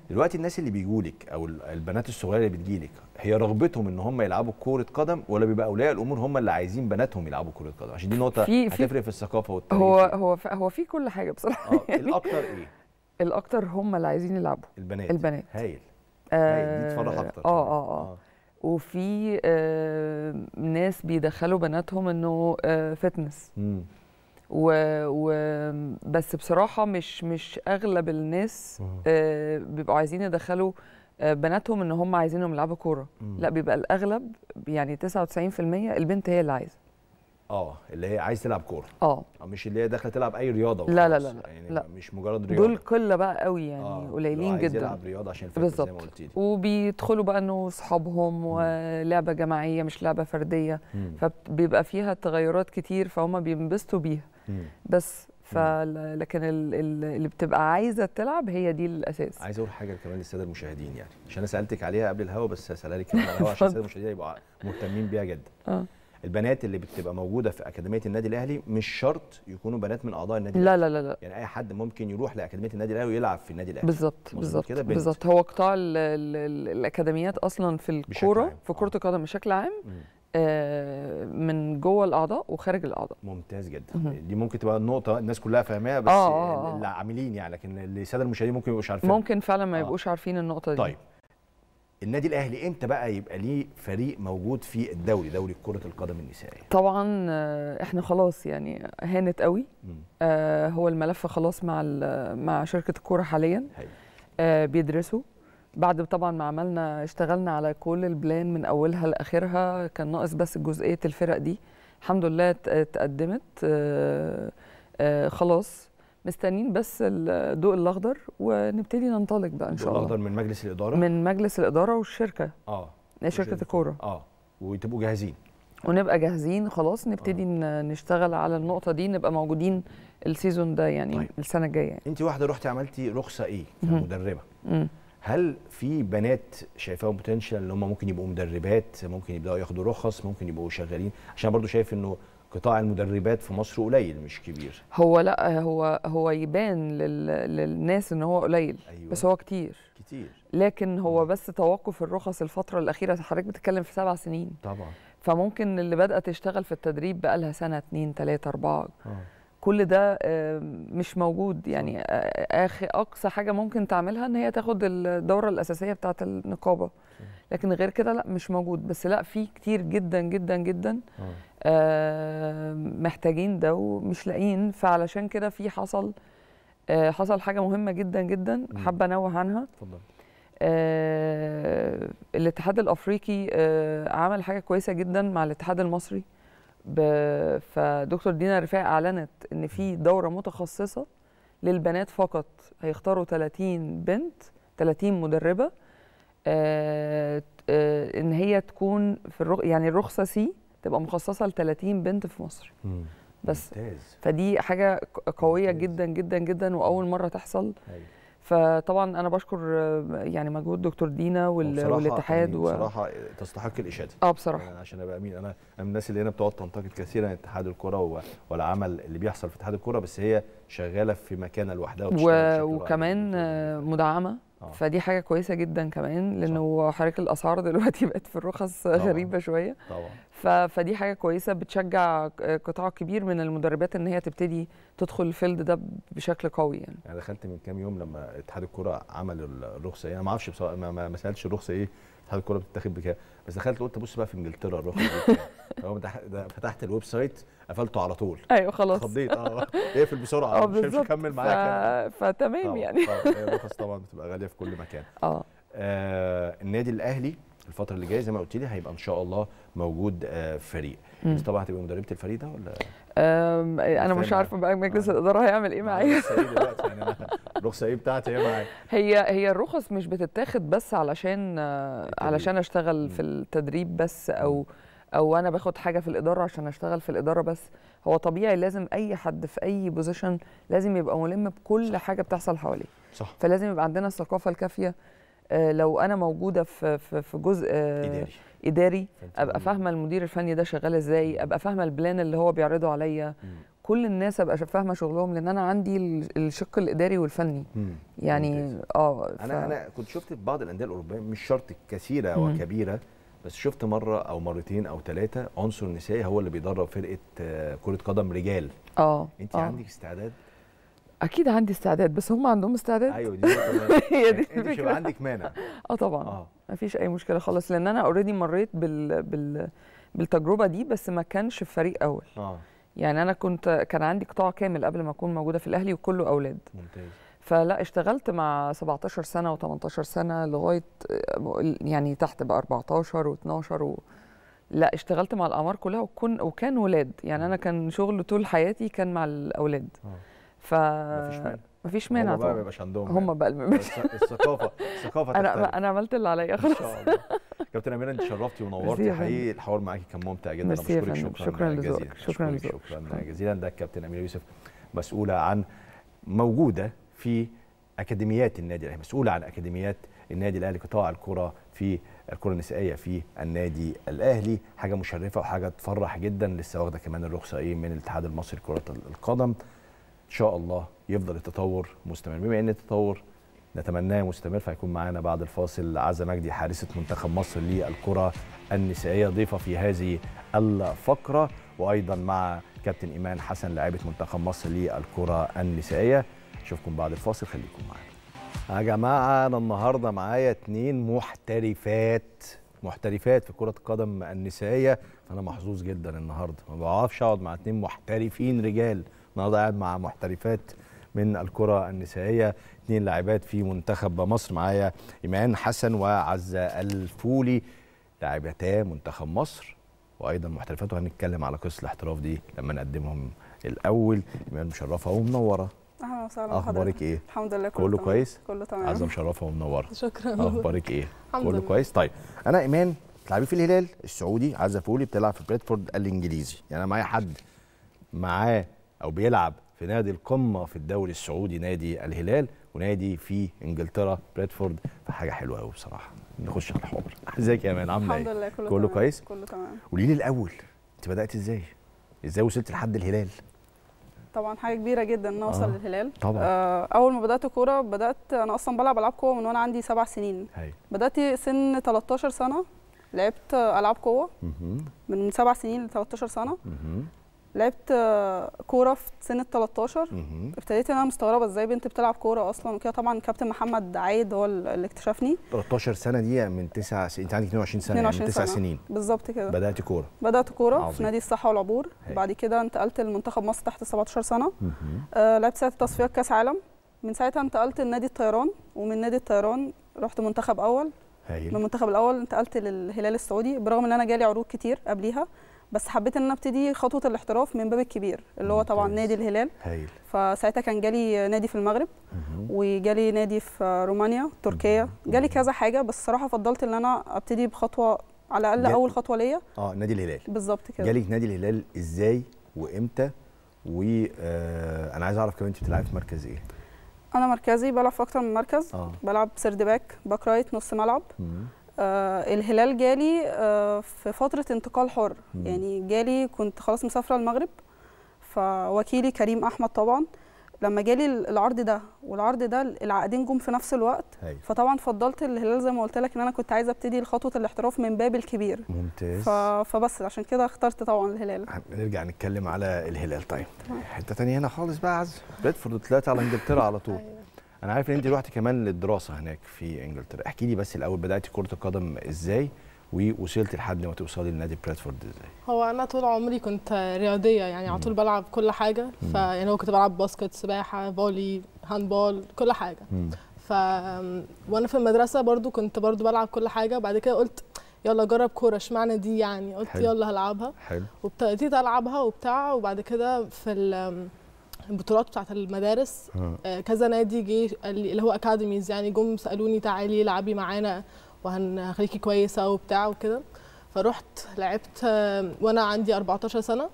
دلوقتي الناس اللي لك او البنات الصغيره اللي بتجيلك هي رغبتهم ان هم يلعبوا كره قدم ولا بيبقى اولياء الامور هم اللي عايزين بناتهم يلعبوا كره قدم عشان دي نقطه في هتفرق في الثقافه والتاريخ هو هو هو في كل حاجه بصراحه آه يعني الاكتر ايه الاكتر هم اللي عايزين يلعبوا البنات البنات هايل آه هايل دي تفرح اكتر اه اه اه, آه. وفي آه، ناس بيدخلوا بناتهم انه فتنس آه، و... و بس بصراحه مش مش اغلب الناس آه، بيبقوا عايزين يدخلوا بناتهم ان هم عايزينهم يلعبوا كوره لا بيبقى الاغلب يعني 99% البنت هي اللي عايزه اه اللي هي عايز تلعب كوره اه. اه مش اللي هي داخله تلعب اي رياضه لا لا لا يعني لا. مش مجرد رياضه دول قله بقى قوي يعني آه. قليلين عايز جدا يلعب رياضه عشان بالظبط زي ما قلتي وبيدخلوا بقى انه اصحابهم ولعبه جماعيه مش لعبه فرديه مم. فبيبقى فيها تغيرات كتير فهم بينبسطوا بيها بس ف لكن اللي بتبقى عايزه تلعب هي دي الاساس عايز اقول حاجه كمان للساده المشاهدين يعني عشان انا سالتك عليها قبل الهوا بس هسالها لك على الهوا عشان الساده المشاهدين يبقوا مهتمين بيها جدا اه البنات اللي بتبقى موجوده في اكاديميه النادي الاهلي مش شرط يكونوا بنات من اعضاء النادي لا لا لا لا يعني اي حد ممكن يروح لاكاديميه النادي الاهلي ويلعب في النادي الاهلي بالظبط بالظبط بالظبط هو قطاع الاكاديميات اصلا في الكوره في آه. كره القدم بشكل عام آه، من جوه الاعضاء وخارج الاعضاء ممتاز جدا دي ممكن تبقى النقطه الناس كلها فاهماها بس آه آه. آه. العاملين يعني لكن الساده المشاهدين ممكن ما يبقوش عارفين ممكن فعلا ما آه. يبقوش آه. عارفين النقطه دي طيب النادي الاهلي امتى بقى يبقى ليه فريق موجود في الدوري دوري كره القدم النسائيه طبعا آه، احنا خلاص يعني هانت قوي آه هو الملف خلاص مع مع شركه الكوره حاليا آه بيدرسوا بعد طبعا ما عملنا اشتغلنا على كل البلان من اولها لاخرها كان ناقص بس جزئيه الفرق دي الحمد لله تقدمت آه آه خلاص مستنيين بس الضوء الاخضر ونبتدي ننطلق بقى ان شاء الله الاخضر من مجلس الاداره من مجلس الاداره والشركه اه شركه الكوره اه وتبقوا جاهزين ونبقى جاهزين خلاص آه. نبتدي آه. نشتغل على النقطه دي نبقى موجودين السيزون ده يعني طيب. السنه الجايه يعني. انت واحده رحتي عملتي رخصه ايه كمدربه هل في بنات شايفاهم بوتنشال ان هم ممكن يبقوا مدربات ممكن يبداوا ياخدوا رخص ممكن يبقوا شغالين عشان برضو شايف انه قطاع المدربات في مصر قليل مش كبير هو لا هو هو يبان لل... للناس ان هو قليل أيوة. بس هو كتير كتير لكن هو بس توقف الرخص الفتره الاخيره حضرتك بتتكلم في سبع سنين طبعا فممكن اللي بدأت تشتغل في التدريب بقى لها سنه اتنين تلاته اربعه آه. كل ده مش موجود يعني اخي اقصى حاجه ممكن تعملها ان هي تاخد الدوره الاساسيه بتاعه النقابه لكن غير كده لا مش موجود بس لا في كتير جدا جدا جدا آه. محتاجين ده ومش لاقيين فعلشان كده في حصل حصل حاجه مهمه جدا جدا حابه انوه عنها اتفضل الاتحاد الافريقي عمل حاجه كويسه جدا مع الاتحاد المصري ب... فدكتور دينا رفاعي اعلنت ان في دوره متخصصه للبنات فقط هيختاروا 30 بنت 30 مدربه آه آه ان هي تكون في الرخ... يعني الرخصه سي تبقى مخصصه ل 30 بنت في مصر مم. بس ممتاز. فدي حاجه قويه ممتاز. جدا جدا جدا واول مره تحصل أيوة. فطبعا انا بشكر يعني مجهود دكتور دينا والاتحاد يعني و... بصراحه تستحق الاشاده اه بصراحه يعني عشان ابقى امين انا من الناس اللي هنا بتقعد تنتقد كثيرا اتحاد الكره والعمل اللي بيحصل في اتحاد الكره بس هي شغاله في مكانها لوحدها و... وكمان مدعمه آه. فدي حاجه كويسه جدا كمان لانه حضرتك الاسعار دلوقتي بقت في الرخص غريبه شويه طبعا فدي حاجه كويسه بتشجع قطاع كبير من المدربات ان هي تبتدي تدخل الفيلد ده بشكل قوي يعني انا دخلت من كام يوم لما اتحاد الكوره عمل الرخصه ايه انا ما اعرفش بصراحه ما, ما سالتش الرخصه ايه اتحاد الكوره بتتاخد بكام بس دخلت قلت بص بقى في انجلترا الرخصه دي فتحت الويب سايت قفلته على طول ايوه خلاص خضيت اه اقفل بسرعه آه، مش هكمل معاك فتمام يعني الرخص طبعا بتبقى غاليه في كل مكان آه. اه النادي الاهلي الفتره اللي جايه زي ما قلت لي هيبقى ان شاء الله موجود آه، فريق انت طبعا هتبقي مدربه الفريق ده ولا انا مش عارفه بقى مجلس آه. الاداره هيعمل ايه معايا الرخصه آه، إيه, يعني؟ ايه بتاعتي هي إيه معايا هي هي الرخص مش بتتاخد بس علشان علشان اشتغل في التدريب بس او او انا باخد حاجه في الاداره عشان اشتغل في الاداره بس هو طبيعي لازم اي حد في اي بوزيشن لازم يبقى ملم بكل حاجه بتحصل حواليه صح فلازم يبقى عندنا الثقافه الكافيه آه، لو انا موجوده في في جزء آه، اداري اداري ابقى فاهمه المدير الفني ده شغال ازاي ابقى فاهمه البلان اللي هو بيعرضه عليا كل الناس ابقى فاهمه شغلهم لان انا عندي الشق الاداري والفني مم. يعني اه ف... انا انا كنت شفت في بعض الانديه الاوروبيه مش شرط كثيره مم. وكبيره بس شفت مره او مرتين او ثلاثه عنصر نسائي هو اللي بيدرب فرقه آه، كره قدم رجال اه انت عندك استعداد اكيد عندي استعداد بس هم عندهم استعداد ايوه دي هي دي الفكره انت عندك مانع اه طبعا اه مفيش اي مشكله خالص لان انا اوريدي مريت بال... بال بالتجربه دي بس ما كانش في فريق اول اه يعني انا كنت كان عندي قطاع كامل قبل ما اكون موجوده في الاهلي وكله اولاد ممتاز فلا اشتغلت مع 17 سنه و18 سنه لغايه يعني تحت بقى 14 و12 و... لا اشتغلت مع الاعمار كلها وكن وكان ولاد يعني انا كان شغل طول حياتي كان مع الاولاد آه. ف مفيش مانع مفيش مانع طبعا ما بيبقاش عندهم هم يعني. بقى الثقافه الثقافه انا انا عملت اللي عليا خلاص ان شاء الله كابتن اميره انت شرفتي ونورتي حقيقي الحوار معاكي كان ممتع جدا انا بشكرك شكرا, شكرا جزيلا شكرا لذوقك شكرا, شكرا جزيلا ده الكابتن اميره يوسف مسؤوله عن موجوده في اكاديميات النادي الاهلي مسؤوله عن اكاديميات النادي الاهلي قطاع الكره في الكره النسائيه في النادي الاهلي حاجه مشرفه وحاجه تفرح جدا لسه واخده كمان الرخصه ايه من الاتحاد المصري لكره القدم ان شاء الله يفضل التطور مستمر بما ان التطور نتمناه مستمر فهيكون معانا بعد الفاصل عزه مجدي حارسه منتخب مصر للكره النسائيه ضيفه في هذه الفقره وايضا مع كابتن ايمان حسن لاعبه منتخب مصر للكره النسائيه اشوفكم بعد الفاصل خليكم معانا يا جماعه انا النهارده معايا اتنين محترفات محترفات في كره القدم النسائيه فانا محظوظ جدا النهارده ما بعرفش اقعد مع اتنين محترفين رجال النهارده قاعد مع محترفات من الكره النسائيه اثنين لاعبات في منتخب مصر معايا ايمان حسن وعزه الفولي لاعبتا منتخب مصر وايضا محترفات وهنتكلم على قصه الاحتراف دي لما نقدمهم الاول ايمان مشرفه ومنوره اهلا وسهلا اخبارك ايه الحمد لله كله, كله كويس كله تمام عزه مشرفه ومنوره شكرا اخبارك ايه الحمد كله لله. كويس طيب انا ايمان بتلعبي في الهلال السعودي عزه فولي بتلعب في بريدفورد الانجليزي يعني انا معايا حد معاه او بيلعب في نادي القمه في الدوري السعودي نادي الهلال ونادي في انجلترا بريدفورد فحاجه حلوه قوي بصراحه نخش على الحوار ازيك يا مان عامله ايه الحمد لله إيه؟ كله, كله كويس كله تمام قولي لي الاول انت بدات ازاي ازاي وصلت لحد الهلال طبعا حاجه كبيره جدا ان اوصل آه. للهلال طبعا آه اول ما بدات كوره بدات انا اصلا بلعب العاب قوه من وانا عندي سبع سنين هي. بدات سن 13 سنه لعبت العاب قوه من سبع سنين ل 13 سنه لعبت آه، كوره في سن ال 13 ابتديت انا مستغربه ازاي بنت بتلعب كوره اصلا وكده طبعا كابتن محمد عايد هو اللي اكتشفني 13 سنه دي من 9 سنين انت عندك 22 سنه 22 يعني من 9 سنة. سنين بالظبط كده بدات كوره بدات كوره في نادي الصحه والعبور هي. بعد كده انتقلت لمنتخب مصر تحت 17 سنه آه لعبت سنه تصفيات كاس عالم من ساعتها انتقلت لنادي الطيران ومن نادي الطيران رحت منتخب اول هايل. من المنتخب الاول انتقلت للهلال السعودي برغم ان انا جالي عروض كتير قبليها بس حبيت ان انا ابتدي خطوه الاحتراف من باب الكبير اللي هو طبعا نادي الهلال هايل. فساعتها كان جالي نادي في المغرب وجالي نادي في رومانيا تركيا جالي كذا حاجه بس الصراحه فضلت ان انا ابتدي بخطوه على الاقل اول خطوه ليا اه نادي الهلال بالظبط كده جالي نادي الهلال ازاي وامتى وانا آه، عايز اعرف كمان انت بتلعبي في مركز ايه انا مركزي بلعب في اكتر من مركز آه. بلعب سيرد باك باك رايت نص ملعب مم. آه الهلال جالي آه في فتره انتقال حر مم. يعني جالي كنت خلاص مسافره المغرب فوكيلي كريم احمد طبعا لما جالي العرض ده والعرض ده العقدين جم في نفس الوقت هي. أيوه. فطبعا فضلت الهلال زي ما قلت لك ان انا كنت عايزه ابتدي خطوه الاحتراف من باب الكبير ممتاز ف... فبس عشان كده اخترت طبعا الهلال نرجع نتكلم على الهلال طيب حته ثانيه هنا خالص بقى عز بريدفورد طلعت على انجلترا على طول أيوه. انا عارف ان انت روحتي كمان للدراسه هناك في انجلترا احكي لي بس الاول بداتي كره القدم ازاي ووصلت لحد ما توصلي لنادي برادفورد ازاي هو انا طول عمري كنت رياضيه يعني على طول بلعب كل حاجه فيعني هو كنت بلعب باسكت سباحه فولي هاندبول كل حاجه مم. ف وانا في المدرسه برضو كنت برضو بلعب كل حاجه وبعد كده قلت يلا جرب كوره اشمعنى دي يعني قلت حلو. يلا هلعبها حلو وابتديت العبها وبتاع وبعد كده في البطولات بتاعت المدارس آه. كذا نادي جه اللي هو اكاديميز يعني جم سالوني تعالي العبي معانا وهنخليكي كويسه وبتاع وكده فروحت لعبت آه، وانا عندي 14 سنه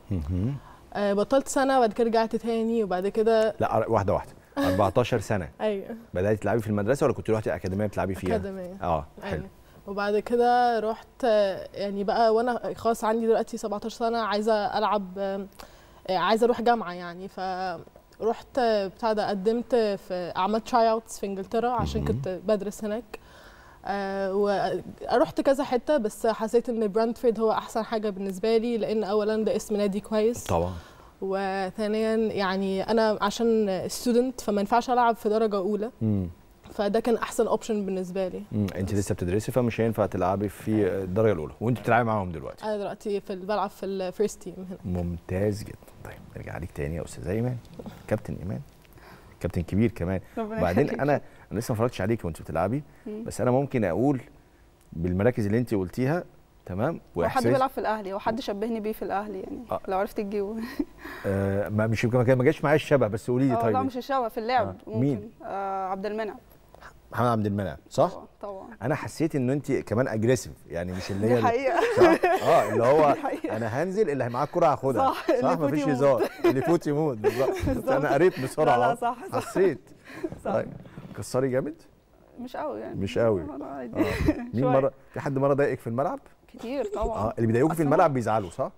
آه، بطلت سنه وبعد كده رجعت تاني وبعد كده لا واحده واحده 14 سنه ايوه بدات تلعبي في المدرسه ولا كنت روحتي الاكاديميه بتلعبي فيها اكاديميه اه حلو أيوة. وبعد كده رحت آه، يعني بقى وانا خلاص عندي دلوقتي 17 سنه عايزه العب عايزه اروح جامعه يعني ف رحت بتاع ده قدمت في عملت تراي اوتس في انجلترا عشان كنت بدرس هناك آه، ورحت كذا حته بس حسيت ان برانتفورد هو احسن حاجه بالنسبه لي لان اولا ده اسم نادي كويس طبعا وثانيا يعني انا عشان ستودنت فما ينفعش العب في درجه اولى مم. فده كان احسن اوبشن بالنسبه لي انت لسه بتدرسي فمش هينفع تلعبي في أيوة. الدرجه الاولى وانت بتلعبي معاهم دلوقتي انا دلوقتي في بلعب في الفيرست تيم هنا ممتاز جدا طيب نرجع عليك تاني يا استاذه ايمان كابتن ايمان كابتن كبير كمان وبعدين انا انا لسه ما اتفرجتش عليكي وانت بتلعبي بس انا ممكن اقول بالمراكز اللي انت قلتيها تمام وحد بيلعب في الاهلي وحد شبهني بيه في الاهلي يعني آه. لو عرفت تجيبه آه ما مش ما جاش معايا الشبه بس قولي لي آه، طيب لا مش الشبه في اللعب آه. ممكن. مين آه عبد المنعم محمد عبد المنعم صح؟ طبعا انا حسيت ان انت كمان اجريسيف يعني مش اللي هي حقيقه اه اللي هو انا هنزل اللي معاه الكوره هاخدها صح, صح مفيش هزار اللي يفوت يموت بالظبط انا قريت بسرعه لا لا صح, حسيت صح طيب كسري جامد؟ مش قوي يعني مش قوي آه. مين مره في حد مره ضايقك في الملعب؟ كتير طبعا اه اللي بيضايقوك في الملعب بيزعلوا صح؟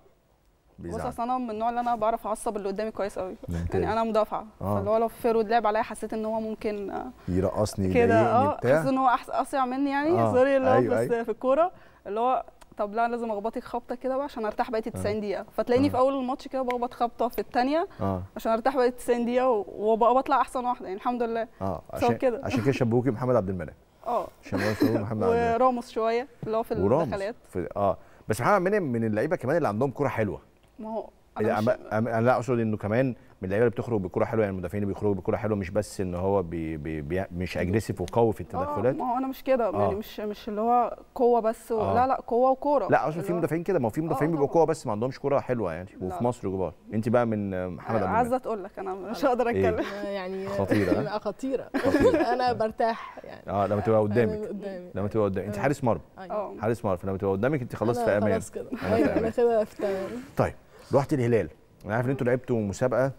بيزعل بص انا من النوع اللي انا بعرف اعصب اللي قدامي كويس قوي يعني انا مدافعه آه. فاللي هو لو فيرود لعب عليا حسيت ان هو ممكن آه، يرقصني كده اه حسيت ان هو اصيع مني يعني آه. سوري اللي هو أيوة بس أيوة. في الكوره اللي هو طب لا لازم اخبطك خبطه كده بقى عشان ارتاح بقيه 90 آه. دقيقه فتلاقيني آه. في اول الماتش كده بخبط خبطه في الثانيه آه. عشان ارتاح بقيه 90 دقيقه وبقى بطلع احسن واحده يعني الحمد لله اه عشان كده عشان كده شبهوكي محمد عبد المنعم اه شبهوكي محمد عبد المنعم وراموس شويه اللي هو في الدخلات اه بس محمد منعم من اللعيبه كمان اللي عندهم كوره حلوه ما هو انا مش... انا لا اقصد انه كمان من اللعيبه اللي بتخرج بكره حلوه يعني المدافعين اللي بيخرجوا بكره حلوه مش بس ان هو بي بي بي مش اجريسيف وقوي في آه، التدخلات آه ما هو انا مش كده يعني آه. يعني مش مش اللي هو قوه بس و... آه. لا لا قوه وكوره لا اقصد في مدافعين كده ما هو في آه، مدافعين آه بيبقوا قوه بس ما عندهمش كوره حلوه يعني وفي لا. مصر كبار انت بقى من محمد عبد عايزه اقول لك انا مش هقدر إيه؟ اتكلم إيه؟ يعني خطيره خطيره انا برتاح يعني اه لما تبقى قدامك لما تبقى قدامك انت آه. حارس مرمى أيوة. حارس مرمى لما تبقى قدامك انت خلاص في امان خلاص كده انا أيوة، كده في تمام طيب رحت الهلال انا عارف ان انتوا لعبتوا مسابقه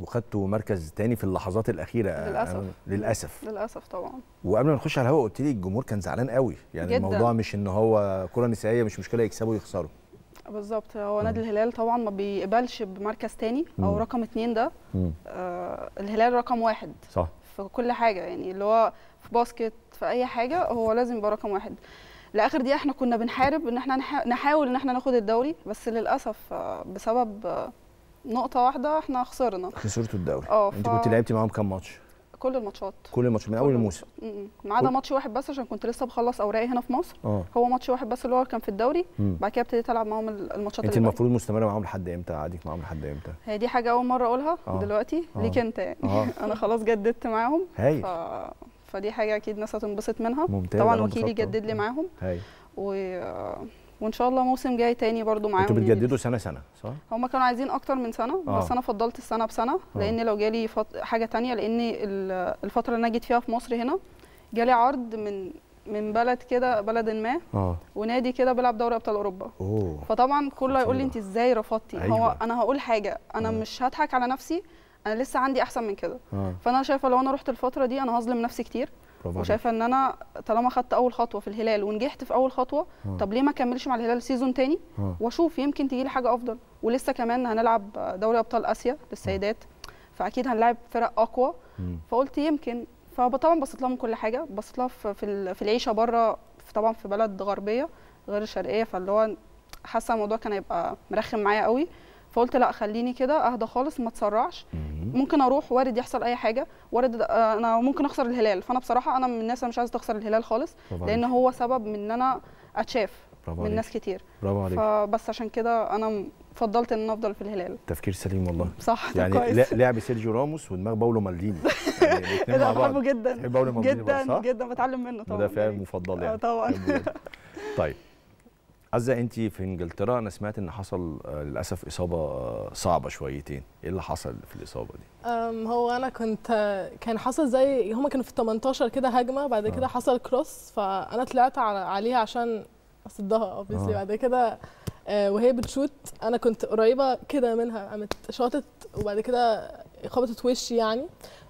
وخدتوا مركز تاني في اللحظات الاخيره للاسف للاسف للاسف طبعا وقبل ما نخش على الهواء قلت لي الجمهور كان زعلان قوي يعني جداً. الموضوع مش ان هو كره نسائيه مش مشكله يكسبوا يخسروا بالظبط هو نادي الهلال طبعا ما بيقبلش بمركز تاني او رقم اتنين ده آه الهلال رقم واحد صح في كل حاجه يعني اللي هو في باسكت في اي حاجه هو لازم يبقى رقم واحد لاخر دقيقه احنا كنا بنحارب ان احنا نحاول ان احنا ناخد الدوري بس للاسف آه، بسبب آه، نقطه واحده احنا خسرنا خسرتوا الدوري اه ف... انت كنت لعبتي معاهم كام ماتش كل الماتشات كل الماتشات من اول الموسم ما عدا ماتش واحد بس عشان كنت لسه بخلص اوراقي هنا في مصر أوه. هو ماتش واحد بس اللي هو كان في الدوري بعد كده ابتديت العب معاهم الماتشات انت المفروض مستمره معاهم لحد امتى قعدتك معاهم لحد امتى هي دي حاجه اول مره اقولها أوه. دلوقتي أوه. ليك انت يعني انا خلاص جددت معاهم هايل ف... فدي حاجه اكيد ناس هتنبسط منها ممتاز طبعا وكيلي جدد لي معاهم و وان شاء الله موسم جاي تاني برضو معاهم انتوا يعني. بتجددوا سنه سنه صح هم كانوا عايزين اكتر من سنه آه. بس انا فضلت السنه بسنه آه. لان لو جالي فط... حاجه تانية لان الفتره اللي انا جيت فيها في مصر هنا جالي عرض من من بلد كده بلد ما آه. ونادي كده بيلعب دوري ابطال اوروبا أوه. فطبعا كله هيقول لي انت ازاي رفضتي أيوة. هو انا هقول حاجه انا آه. مش هضحك على نفسي انا لسه عندي احسن من كده آه. فانا شايفه لو انا رحت الفتره دي انا هظلم نفسي كتير وشايفه ان انا طالما خدت اول خطوه في الهلال ونجحت في اول خطوه آه. طب ليه ما اكملش مع الهلال سيزون تاني آه. واشوف يمكن تيجي لي حاجه افضل ولسه كمان هنلعب دوري ابطال اسيا للسيدات فاكيد هنلاعب فرق اقوى فقلت يمكن فطبعا بصيت لها من كل حاجه بصيت لها في في العيشه بره طبعا في بلد غربيه غير الشرقيه فاللي هو حاسه الموضوع كان هيبقى مرخم معايا قوي فقلت لا خليني كده اهدى خالص ما اتسرعش ممكن اروح وارد يحصل اي حاجه وارد آه، انا ممكن اخسر الهلال فانا بصراحه انا من الناس اللي مش عايزه تخسر الهلال خالص لان هو سبب من ان انا اتشاف من ناس كتير برافو عليك فبس عشان كده انا فضلت ان افضل في الهلال تفكير سليم والله صح يعني كويس. لعب سيرجيو راموس ودماغ باولو مالديني يعني انا إيه بحبه جدا جدا جدا بتعلم منه طبعا مدافع مفضل يعني آه، طبعا طيب عزة انت في انجلترا انا سمعت ان حصل آه، للاسف اصابه آه، صعبه شويتين ايه اللي حصل في الاصابه دي هو انا كنت كان حصل زي هما كانوا في 18 كده هجمه بعد كده آه. حصل كروس فانا طلعت عليها عشان اصدها اوبسلي آه. بعد كده آه، وهي بتشوت انا كنت قريبه كده منها قامت شاطت وبعد كده خبطت وشي يعني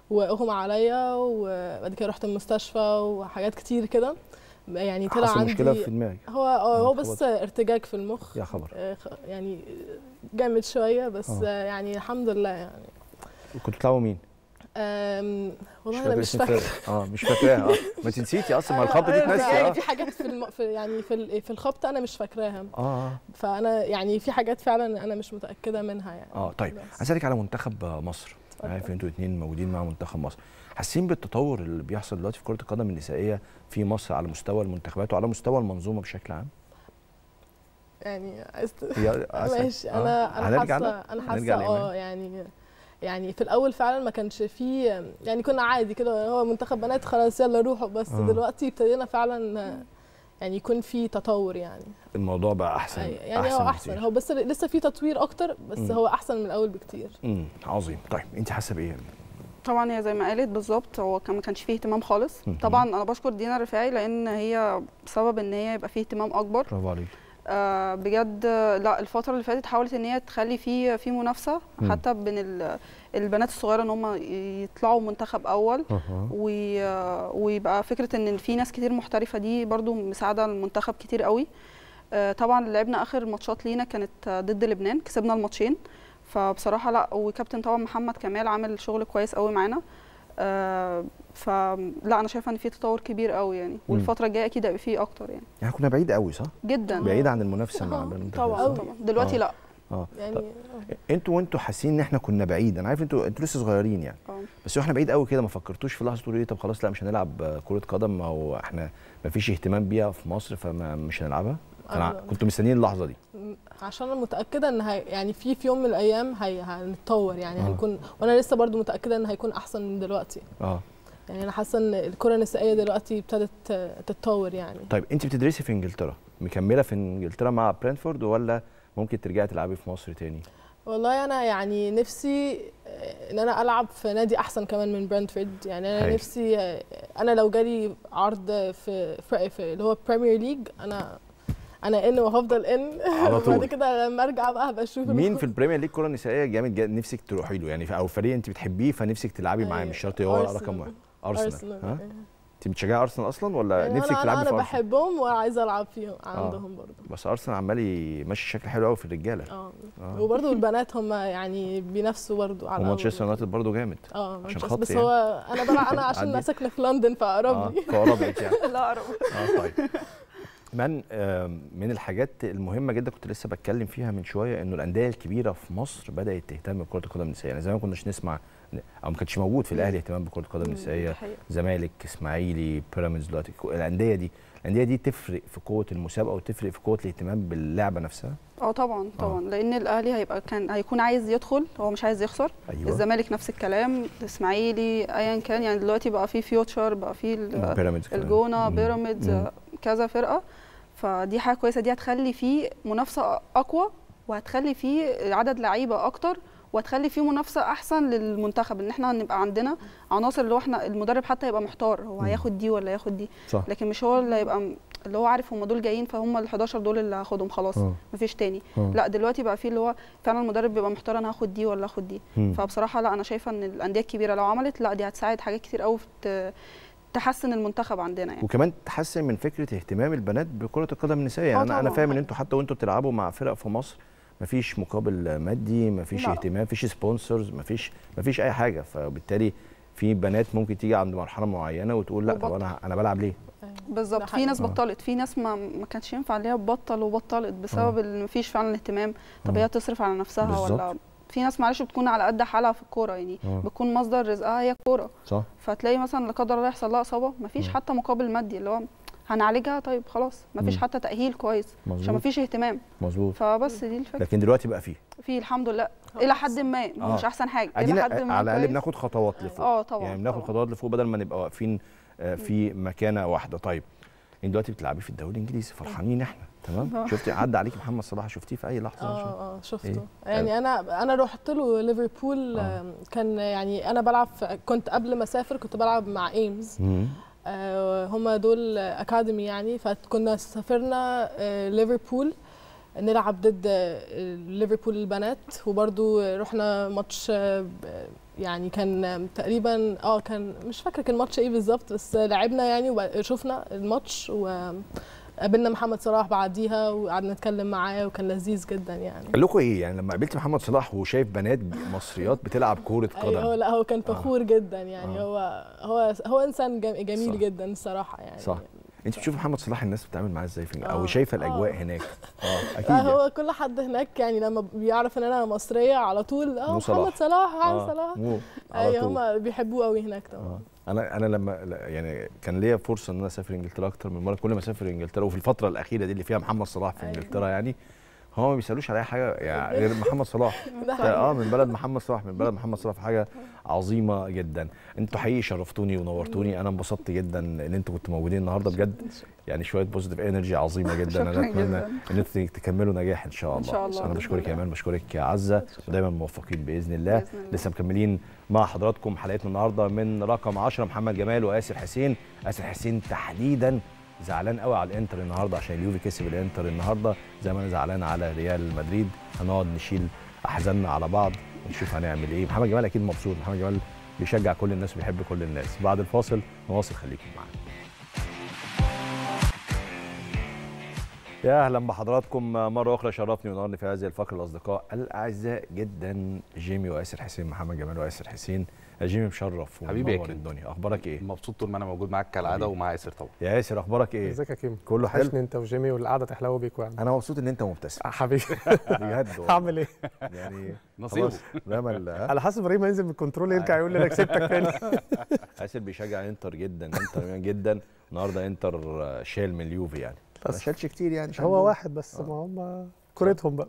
واغمى عليا وبعد كده رحت المستشفى وحاجات كتير كده يعني طلع عندي مشكله في دماغي هو آه، هو بس ارتجاج في المخ يا خبر آه، يعني جامد شويه بس أوه. آه، يعني الحمد لله يعني وكنت بتلعبوا مين؟ والله انا مش فاكره اه مش فاكراها اه ما انت نسيتي اصلا ما الخبطه دي يعني اه يعني في حاجات في, الم... في يعني في في الخبطه انا مش فاكراها اه فانا يعني في حاجات فعلا انا مش متاكده منها يعني اه طيب هسالك على منتخب مصر عارف انتوا الاثنين موجودين مع منتخب مصر حاسين بالتطور اللي بيحصل دلوقتي في كره القدم النسائيه في مصر على مستوى المنتخبات وعلى مستوى المنظومه بشكل عام يعني أست... ماشي انا آه. انا حاسه انا حاسه اه يعني يعني في الاول فعلا ما كانش فيه يعني كنا عادي كده هو منتخب بنات خلاص يلا روحوا بس آه. دلوقتي ابتدينا فعلا يعني يكون في تطور يعني الموضوع بقى احسن أيوة، يعني أحسن هو احسن هو بس لسه في تطوير اكتر بس م. هو احسن من الاول بكتير امم عظيم طيب انت حاسه بايه طبعا هي زي ما قالت بالظبط هو ما كانش فيه اهتمام خالص طبعا انا بشكر دينا الرفاعي لان هي سبب ان هي يبقى فيه اهتمام اكبر برافو عليك آه بجد لا الفتره اللي فاتت حاولت ان هي تخلي فيه في منافسه حتى بين البنات الصغيره ان هم يطلعوا منتخب اول ويبقى فكره ان في ناس كتير محترفه دي برده مساعده المنتخب كتير قوي آه طبعا لعبنا اخر ماتشات لينا كانت ضد لبنان كسبنا الماتشين فبصراحه لا وكابتن طبعا محمد كمال عامل شغل كويس قوي معانا آه فلا انا شايفه ان في تطور كبير قوي يعني والفتره الجايه اكيد هيبقى فيه اكتر يعني يعني كنا بعيد قوي صح جدا بعيد عن المنافسه مع آه، طبعا آه، طبعا دلوقتي آه. لا اه يعني انتوا وانتوا حاسين ان احنا كنا بعيد انا عارف انتوا انتوا لسه صغيرين يعني أوه. بس احنا بعيد قوي كده ما فكرتوش في لحظه تقولوا ايه طب خلاص لا مش هنلعب كره قدم او احنا ما فيش اهتمام بيها في مصر فمش هنلعبها انا كنت مستنيين اللحظه دي عشان انا متاكده ان هي يعني في في يوم من الايام هي هنتطور يعني آه. هنكون وانا لسه برضو متاكده ان هيكون احسن من دلوقتي اه يعني انا حاسه ان الكره النسائيه دلوقتي ابتدت تتطور يعني طيب انت بتدرسي في انجلترا مكمله في انجلترا مع برينفورد ولا ممكن ترجعي تلعبي في مصر تاني والله انا يعني نفسي آه، ان انا العب في نادي احسن كمان من برنتفورد يعني انا هاي. نفسي آه، انا لو جالي عرض في, في اللي هو بريمير ليج انا انا ان وهفضل ان على طول بعد كده لما ارجع بقى هبقى اشوف مين في البريمير ليج كره نسائيه جامد نفسك تروحي له يعني او فريق انت بتحبيه فنفسك تلعبي معاه مش شرط هو رقم واحد ارسنال ها أيوة. انت بتشجعي ارسنال اصلا ولا يعني نفسك تلعبي في ارسنال؟ انا بحبهم وعايزه العب فيهم آه. عندهم آه. برضه بس ارسنال عمال ماشي شكل حلو قوي في الرجاله اه, آه. وبرضه البنات هم يعني بينافسوا برضه على ومانشستر يونايتد برضه جامد اه عشان خاطر بس يعني. هو انا بلعب انا عشان ساكنه في لندن فاقرب آه، لي اه فاقرب يعني لا اقرب اه طيب من من الحاجات المهمه جدا كنت لسه بتكلم فيها من شويه انه الانديه الكبيره في مصر بدات تهتم بكره القدم النسائيه يعني زمان ما كناش نسمع او ما كانش موجود في الاهلي اهتمام بكره القدم النسائيه زمالك اسماعيلي بيراميدز دلوقتي الانديه دي الانديه دي تفرق في قوه المسابقه وتفرق في قوه الاهتمام باللعبه نفسها اه طبعا آه. طبعا آه. لان الاهلي هيبقى كان هيكون عايز يدخل هو مش عايز يخسر أيوة. الزمالك نفس الكلام الاسماعيلي ايا كان يعني دلوقتي بقى في فيوتشر بقى في الجونه بيراميدز كذا فرقه فدي حاجه كويسه دي هتخلي فيه منافسه اقوى وهتخلي فيه عدد لعيبه اكتر وهتخلي فيه منافسه احسن للمنتخب ان احنا هنبقى عندنا عناصر اللي هو احنا المدرب حتى يبقى محتار هو هياخد دي ولا هياخد دي صح. لكن مش هو اللي هيبقى اللي هو عارف هم دول جايين فهم ال 11 دول اللي هاخدهم خلاص أوه. مفيش تاني أوه. لا دلوقتي بقى في اللي هو فعلا المدرب بيبقى محتار انا هاخد دي ولا هاخد دي م. فبصراحه لا انا شايفه ان الانديه الكبيره لو عملت لا دي هتساعد حاجات كتير قوي في تحسن المنتخب عندنا يعني وكمان تحسن من فكره اهتمام البنات بكره القدم النسائيه آه يعني انا انا فاهم ان انتوا حتى وانتوا بتلعبوا مع فرق في مصر مفيش مقابل مادي مفيش لا. اهتمام مفيش سبونسرز مفيش مفيش اي حاجه فبالتالي في بنات ممكن تيجي عند مرحله معينه وتقول لا طب انا انا بلعب ليه بالظبط في ناس بطلت في ناس ما ما كانش ينفع ليها تبطل وبطلت آه. بسبب ان مفيش فعلا اهتمام طب آه. هي تصرف على نفسها بالزبط. ولا في ناس معلش بتكون على قد حالها في الكوره يعني أوه. بتكون مصدر رزقها هي الكوره صح فتلاقي مثلا لا قدر الله يحصل لها اصابه ما فيش آه. حتى مقابل مادي اللي هو هنعالجها طيب خلاص ما فيش حتى تاهيل كويس مظبوط عشان فيش اهتمام مظبوط فبس دي الفكره لكن دلوقتي بقى فيه فيه الحمد لله الى حد ما آه. مش احسن حاجه الى حد ما على الاقل بناخد خطوات لفوق اه طبعا يعني بناخد خطوات لفوق بدل ما نبقى واقفين آه، في مكانه واحده طيب انت دلوقتي بتلعبي في الدوري الانجليزي فرحانين احنا تمام شفتي عدى عليك محمد صلاح شفتيه في اي لحظه اه اه شفته إيه؟ يعني انا انا رحت له ليفربول آه. كان يعني انا بلعب كنت قبل ما اسافر كنت بلعب مع ايمز آه هم دول اكاديمي يعني فكنا سافرنا آه ليفربول نلعب ضد ليفربول البنات وبرده رحنا ماتش يعني كان تقريبا اه كان مش فاكره كان ماتش ايه بالظبط بس لعبنا يعني وشفنا الماتش و قابلنا محمد صلاح بعديها وقعدنا نتكلم معاه وكان لذيذ جدا يعني قال لكم ايه يعني لما قابلت محمد صلاح وشايف بنات مصريات بتلعب كوره أيوة، قدم ايوه لا هو كان فخور آه. جدا يعني آه. هو هو هو انسان جميل صح. جدا الصراحه يعني صح انت بتشوفي محمد صلاح الناس بتتعامل معاه ازاي في او آه. شايفه الاجواء أوه. هناك اه اكيد يعني. هو كل حد هناك يعني لما بيعرف ان انا مصريه على طول اه محمد صلاح آه صلاح ايوه هم بيحبوه قوي هناك طبعا آه. انا انا لما يعني كان ليا فرصه ان انا اسافر انجلترا اكتر من مره كل ما اسافر انجلترا وفي الفتره الاخيره دي اللي فيها محمد صلاح في أيوه. انجلترا يعني هو ما بيسالوش على اي حاجه يعني غير محمد صلاح اه من بلد محمد صلاح من بلد محمد صلاح حاجه عظيمه جدا انتوا حقيقي شرفتوني ونورتوني انا انبسطت جدا ان انتوا كنتوا موجودين النهارده بجد يعني شويه بوزيتيف انرجي عظيمه جدا انا اتمنى ان انتوا تكملوا نجاح ان شاء الله, إن شاء الله. انا بشكرك يا امان بشكرك يا عزه ودايما موفقين باذن الله لسه مكملين مع حضراتكم حلقتنا النهارده من رقم 10 محمد جمال واسر حسين اسر حسين تحديدا زعلان قوي على الانتر النهارده عشان اليوفي كسب الانتر النهارده زي ما انا زعلان على ريال مدريد هنقعد نشيل احزاننا على بعض ونشوف هنعمل ايه محمد جمال اكيد مبسوط محمد جمال بيشجع كل الناس وبيحب كل الناس بعد الفاصل نواصل خليكم معانا يا اهلا بحضراتكم مره اخرى شرفني ونورني في هذه الفقره الاصدقاء الاعزاء جدا جيمي واسر حسين محمد جمال واسر حسين جيمي مشرف حبيبي يا الدنيا اخبارك ايه مبسوط طول ما انا موجود معاك كالعاده ومع ياسر طبعا يا ياسر اخبارك ايه ازيك يا كيم؟ كله حلو وحشني انت وجيمي والقعده تحلو بيك يعني انا مبسوط ان انت مبتسم آه، حبيبي بجد هعمل ايه يعني نصيبه مال على حسب ابراهيم هينزل من الكنترول يرجع يقول لي انا كسبتك تاني ياسر بيشجع انتر جدا انتر جدا النهارده انتر آه، شال من اليوفي يعني ما شالش كتير يعني هو واحد بس آه. ما هم كورتهم بقى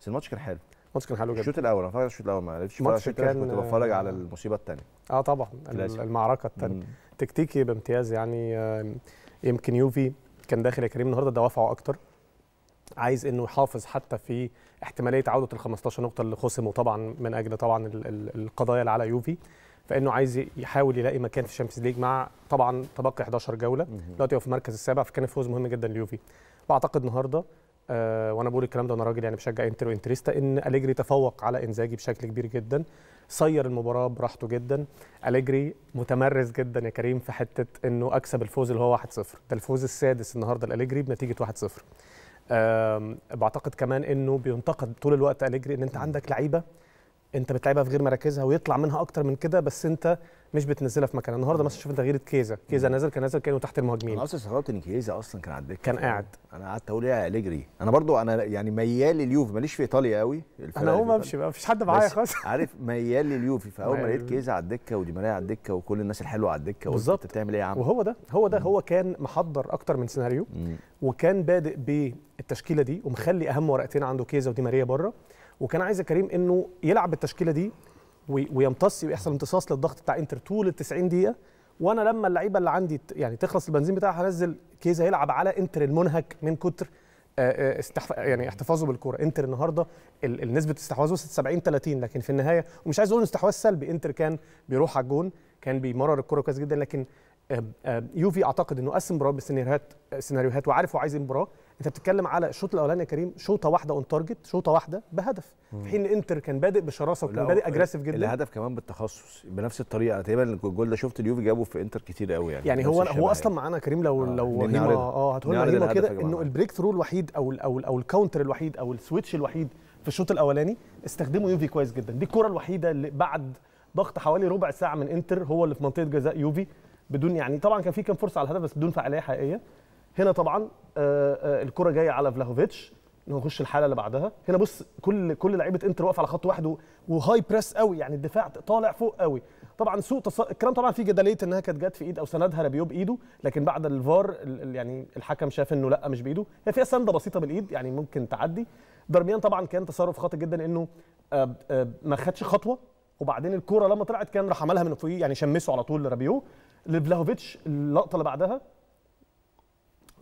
بس الماتش كان حلو الماتش كان حلو جدا الشوط الاول انا فاكر الشوط الاول ما عرفتش الماتش كان كنت بتفرج على المصيبه الثانيه اه طبعا لازم. المعركه الثانيه تكتيكي بامتياز يعني آه، يمكن يوفي كان داخل يا كريم النهارده دوافعه اكتر عايز انه يحافظ حتى في احتماليه عوده ال 15 نقطه اللي خصموا طبعا من اجل طبعا القضايا اللي على يوفي فانه عايز يحاول يلاقي مكان في الشامبيونز ليج مع طبعا تبقي 11 جوله دلوقتي هو في المركز السابع فكان الفوز مهم جدا ليوفي واعتقد النهارده آه، وانا بقول الكلام ده وانا راجل يعني بشجع انتر وانتريستا ان اليجري تفوق على انزاجي بشكل كبير جدا صير المباراه براحته جدا اليجري متمرس جدا يا كريم في حته انه اكسب الفوز اللي هو 1-0 ده الفوز السادس النهارده لاليجري بنتيجه 1-0 بعتقد كمان انه بينتقد طول الوقت اليجري ان انت عندك لعيبه انت بتلعبها في غير مراكزها ويطلع منها اكتر من كده بس انت مش بتنزلها في مكانها النهارده مثلا شفنا تغيير كيزا كيزا نازل كان نزل كانه تحت المهاجمين انا اصلا استغربت ان كيزا اصلا كان على الدكه كان قاعد انا قعدت اقول ايه اليجري انا برضو انا يعني ميال لليوفي ماليش في ايطاليا قوي انا هو امشي بقى مفيش حد معايا خالص عارف ميال لليوفي فاول ما لقيت كيزا على الدكه ودي ماريا على الدكه وكل الناس الحلوه على الدكه بالظبط انت بتعمل ايه يا عم وهو ده هو ده هو كان محضر اكتر من سيناريو وكان بادئ بالتشكيله دي ومخلي اهم ورقتين عنده كيزا ودي ماريا بره وكان عايز كريم انه يلعب بالتشكيله دي ويمتص ويحصل امتصاص للضغط بتاع انتر طول ال 90 دقيقه وانا لما اللعيبه اللي عندي يعني تخلص البنزين بتاعها هنزل كيزا يلعب على انتر المنهك من كتر آه، آه، استحف... يعني احتفاظه بالكوره انتر النهارده ال... نسبه استحواذه 70 30 لكن في النهايه ومش عايز اقول استحواذ سلبي انتر كان بيروح على الجون كان بيمرر الكوره كويس جدا لكن آه، يوفي اعتقد انه قسم مباراه بسيناريوهات سيناريوهات وعارف هو عايز المباراه إيه انت بتتكلم على الشوط الاولاني يا كريم شوطه واحده اون تارجت شوطه واحده بهدف في حين انتر كان بادئ بشراسه وكان بادئ اجريسيف جدا الهدف كمان بالتخصص بنفس الطريقه تقريبا الجول ده شفت اليوفي جابه في انتر كتير قوي يعني يعني هو هو يعني. اصلا معانا كريم لو آه لو اه هتقول هيما كده انه البريك ثرو الوحيد او الـ او, الـ أو الكاونتر الوحيد او السويتش الوحيد في الشوط الاولاني استخدمه يوفي كويس جدا دي الكره الوحيده اللي بعد ضغط حوالي ربع ساعه من انتر هو اللي في منطقه جزاء يوفي بدون يعني طبعا كان في كام فرصه على الهدف بس بدون فعاليه حقيقيه هنا طبعا آه، آه، الكره جايه على فلاهوفيتش نخش يخش الحاله اللي بعدها هنا بص كل كل لعيبه انتر واقفه على خط واحد وهاي بريس قوي يعني الدفاع طالع فوق قوي طبعا سوء تص... الكلام طبعا في جدليه انها كانت جت في ايد او سندها رابيو بايده لكن بعد الفار يعني الحكم شاف انه لا مش بايده هي يعني فيها سنده بسيطه بالايد يعني ممكن تعدي درميان طبعا كان تصرف خاطئ جدا انه آه، ما خدش خطوه وبعدين الكوره لما طلعت كان راح عملها من فوقيه يعني شمسه على طول لرابيو لفلاهوفيتش اللقطه اللي بعدها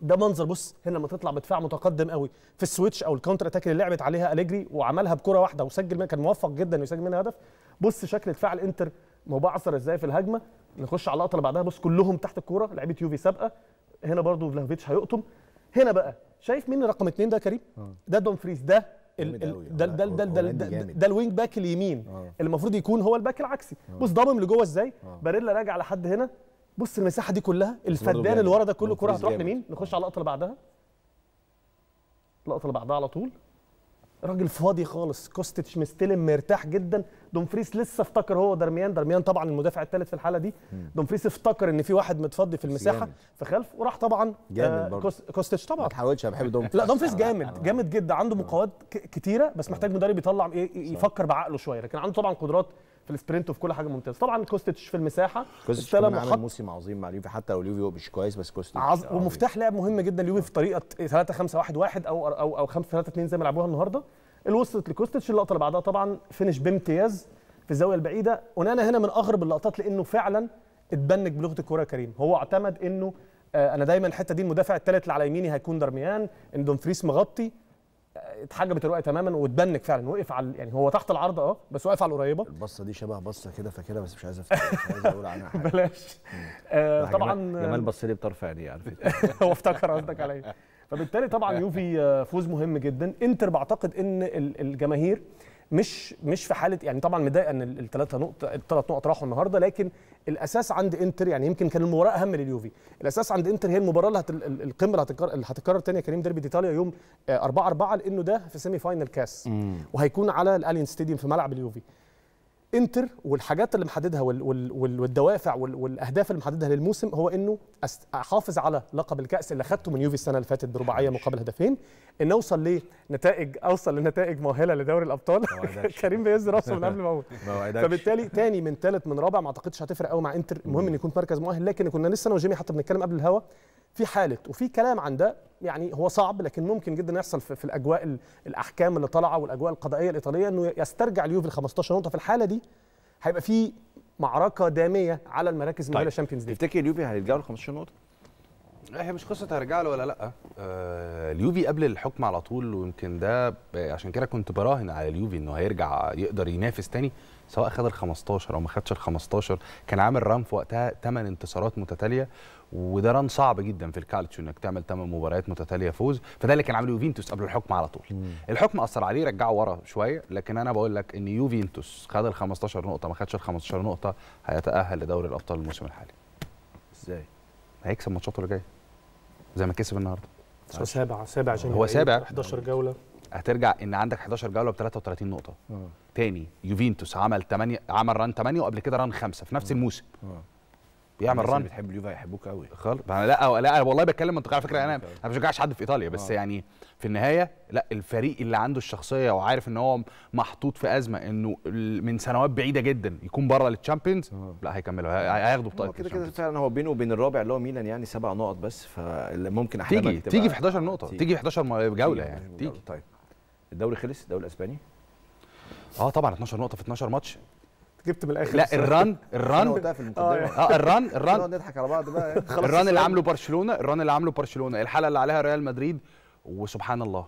ده منظر بص هنا لما تطلع بدفاع متقدم قوي في السويتش او الكونتر اتاك اللي لعبت عليها اليجري وعملها بكره واحده وسجل منها كان موفق جدا انه يسجل منها هدف بص شكل دفاع الانتر مبعثر ازاي في الهجمه نخش على اللقطه اللي بعدها بص كلهم تحت الكوره لعيبه يوفي سابقه هنا برضو فلافيتش هيقطم هنا بقى شايف مين رقم اثنين ده كريم آه. ده دون فريز ده ده ده ده ده الوينج باك اليمين آه. اللي المفروض يكون هو الباك العكسي آه. بص ضامم لجوه ازاي باريلا راجع لحد هنا بص المساحه دي كلها الفدان اللي ورا ده كله كره هتروح لمين نخش على اللقطه اللي بعدها اللقطه اللي بعدها على طول راجل فاضي خالص كوستيتش مستلم مرتاح جدا دومفريس لسه افتكر هو درميان درميان طبعا المدافع الثالث في الحاله دي دومفريس افتكر ان في واحد متفضي في المساحه في خلف وراح طبعا آه، كوستيتش طبعا ما تحاولش انا بحب دومفريس لا دومفريس جامد آه. جامد جدا عنده مقاومات كتيره بس محتاج مدرب يطلع يفكر بعقله شويه لكن عنده طبعا قدرات في السبرنت وفي كل حاجه ممتازه طبعا كوستيتش في المساحه كوستيتش عمل موسم عظيم مع اليوفي حتى لو اليوفي مش كويس بس كوستيتش عظ... ومفتاح لعب مهم جدا اليوفي في طريقه 3 5 1 1 او او او 5 3 2 زي ما لعبوها النهارده اللي وصلت لكوستيتش اللقطه اللي بعدها طبعا فينش بامتياز في الزاويه البعيده ونانا هنا من اغرب اللقطات لانه فعلا اتبنك بلغه الكوره يا كريم هو اعتمد انه آه، انا دايما الحته دي المدافع الثالث اللي على يميني هيكون درميان ان فريس مغطي اتحجبت الرؤيه تماما واتبنك فعلا وقف على يعني هو تحت العرض اه بس واقف على القريبه البصه دي شبه بصه كده فاكرها بس مش عايز افتكر مش عايز اقول عنها حاجه بلاش آه، طبعا جمال بص لي بطرف عينيه على فكره هو افتكر قصدك عليا فبالتالي طبعا يوفي آه، فوز مهم جدا انتر بعتقد ان الجماهير مش مش في حاله يعني طبعا مضايق ان الثلاثه نقط الثلاث نقط راحوا النهارده لكن الاساس عند انتر يعني يمكن كان المباراه اهم لليوفي الاساس عند انتر هي المباراه اللي القمه اللي هتتكرر تاني يا كريم ديربي ايطاليا يوم 4 آه، 4 لانه ده في سيمي فاينل كاس مم. وهيكون على الالين ستاديوم في ملعب اليوفي انتر والحاجات اللي محددها والدوافع والاهداف اللي محددها للموسم هو انه احافظ على لقب الكاس اللي اخذته من يوفي السنه اللي فاتت برباعيه مقابل هدفين ان اوصل لنتائج اوصل لنتائج مؤهله لدوري الابطال كريم بيهز راسه من قبل ما اقول فبالتالي تاني من ثالث من رابع ما اعتقدش هتفرق قوي مع انتر المهم ان يكون مركز مؤهل لكن كنا لسه انا وجيمي حتى بنتكلم قبل الهوا في حاله وفي كلام عن ده يعني هو صعب لكن ممكن جدا يحصل في, في الاجواء الاحكام اللي طالعه والاجواء القضائيه الايطاليه انه يسترجع اليوفي ال 15 نقطه في الحاله دي هيبقى في معركه داميه على المراكز المؤهله طيب، شامبيونز ليج تفتكر اليوفي هيرجع له 15 نقطه؟ لا هي مش قصه هرجع له ولا لا آه اليوفي قبل الحكم على طول ويمكن ده عشان كده كنت براهن على اليوفي انه هيرجع يقدر ينافس تاني سواء خد ال 15 او ما خدش ال 15 كان عامل رام في وقتها 8 انتصارات متتاليه وده ران صعب جدا في الكالتشو انك تعمل 8 مباريات متتاليه فوز فده اللي كان عامله يوفنتوس قبل الحكم على طول مم. الحكم اثر عليه رجعه ورا شويه لكن انا بقول لك ان يوفنتوس خد ال 15 نقطه ما خدش ال 15 نقطه هيتاهل لدوري الابطال الموسم الحالي ازاي هيكسب ماتشاته اللي جايه زي ما كسب النهارده هو سابع سابع عشان هو سابع 11 جوله هترجع ان عندك 11 جوله ب 33 نقطه مم. آه. تاني يوفنتوس عمل 8 عمل ران 8 وقبل كده ران 5 في نفس آه. الموسم آه. بيعمل رن بتحب اليوفا هيحبوك قوي خالص لا لا والله بتكلم منطقي على فكره انا آه. انا ما بشجعش حد في ايطاليا بس آه. يعني في النهايه لا الفريق اللي عنده الشخصيه وعارف ان هو محطوط في ازمه انه من سنوات بعيده جدا يكون بره للتشامبيونز آه. لا هيكملوا هياخدوا بطاقه كده كده فعلا هو بينه وبين الرابع اللي هو ميلان يعني سبع نقط بس فممكن احلامك تيجي تيجي في 11 نقطه تيجي, تيجي في 11 جوله يعني تيجي طيب الدوري خلص الدوري الاسباني اه طبعا 12 نقطه في 12 ماتش جبت من الاخر لا الران الران اه, آه، الران الران نضحك على بعض بقى الران اللي عامله برشلونه الران اللي عامله برشلونه الحاله اللي عليها ريال مدريد وسبحان الله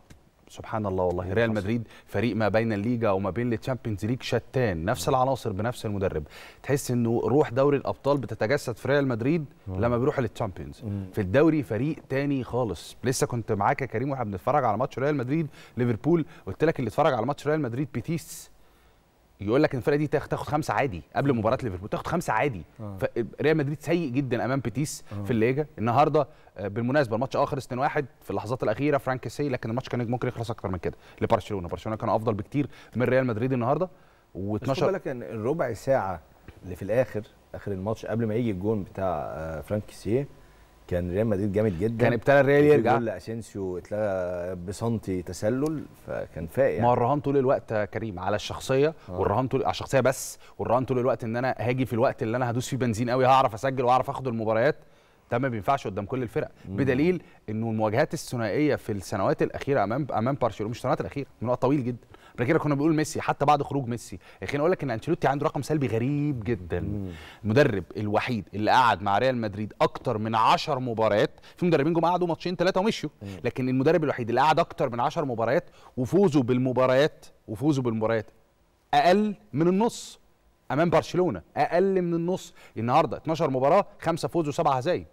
سبحان الله والله ريال مدريد فريق ما بين الليجا وما بين التشامبيونز ليج شتان نفس العناصر بنفس المدرب تحس انه روح دوري الابطال بتتجسد في ريال مدريد لما بيروح للتشامبيونز في الدوري فريق تاني خالص لسه كنت معاك يا كريم واحنا بنتفرج على ماتش ريال مدريد ليفربول قلت لك اللي اتفرج على ماتش ريال مدريد بيتيس يقول لك الفرقه دي تاخد خمسه عادي قبل مباراه ليفربول تاخد خمسه عادي آه. ريال مدريد سيء جدا امام بيتيس آه. في الليجا النهارده آه، بالمناسبه الماتش اخر 2 1 في اللحظات الاخيره فرانك سي لكن الماتش كان ممكن يخلص اكتر من كده لبرشلونه برشلونه كان افضل بكتير من ريال مدريد النهارده و12 خد بالك ان الربع ساعه اللي في الاخر اخر الماتش قبل ما يجي الجون بتاع آه، فرانك سي كان ريال مدريد جامد جدا كان ابتدى الريال يرجع جول اسينسيو اتلغى بسنتي تسلل فكان فايق يعني. ما الرهان طول الوقت يا كريم على الشخصيه آه. والرهان طول على الشخصيه بس والرهان طول الوقت ان انا هاجي في الوقت اللي انا هدوس فيه بنزين قوي هعرف اسجل واعرف اخد المباريات ده ما بينفعش قدام كل الفرق مم. بدليل انه المواجهات الثنائيه في السنوات الاخيره امام امام برشلونه مش السنوات الاخيره من وقت طويل جدا قبل كده كنا بنقول ميسي حتى بعد خروج ميسي خليني اقول لك ان انشيلوتي عنده رقم سلبي غريب جدا المدرب الوحيد اللي قعد مع ريال مدريد اكتر من 10 مباريات في مدربين جم قعدوا ماتشين ثلاثه ومشيوا لكن المدرب الوحيد اللي قعد اكتر من 10 مباريات وفوزه بالمباريات وفوزه بالمباريات اقل من النص امام برشلونه اقل من النص النهارده 12 مباراه خمسه فوز وسبعه هزايم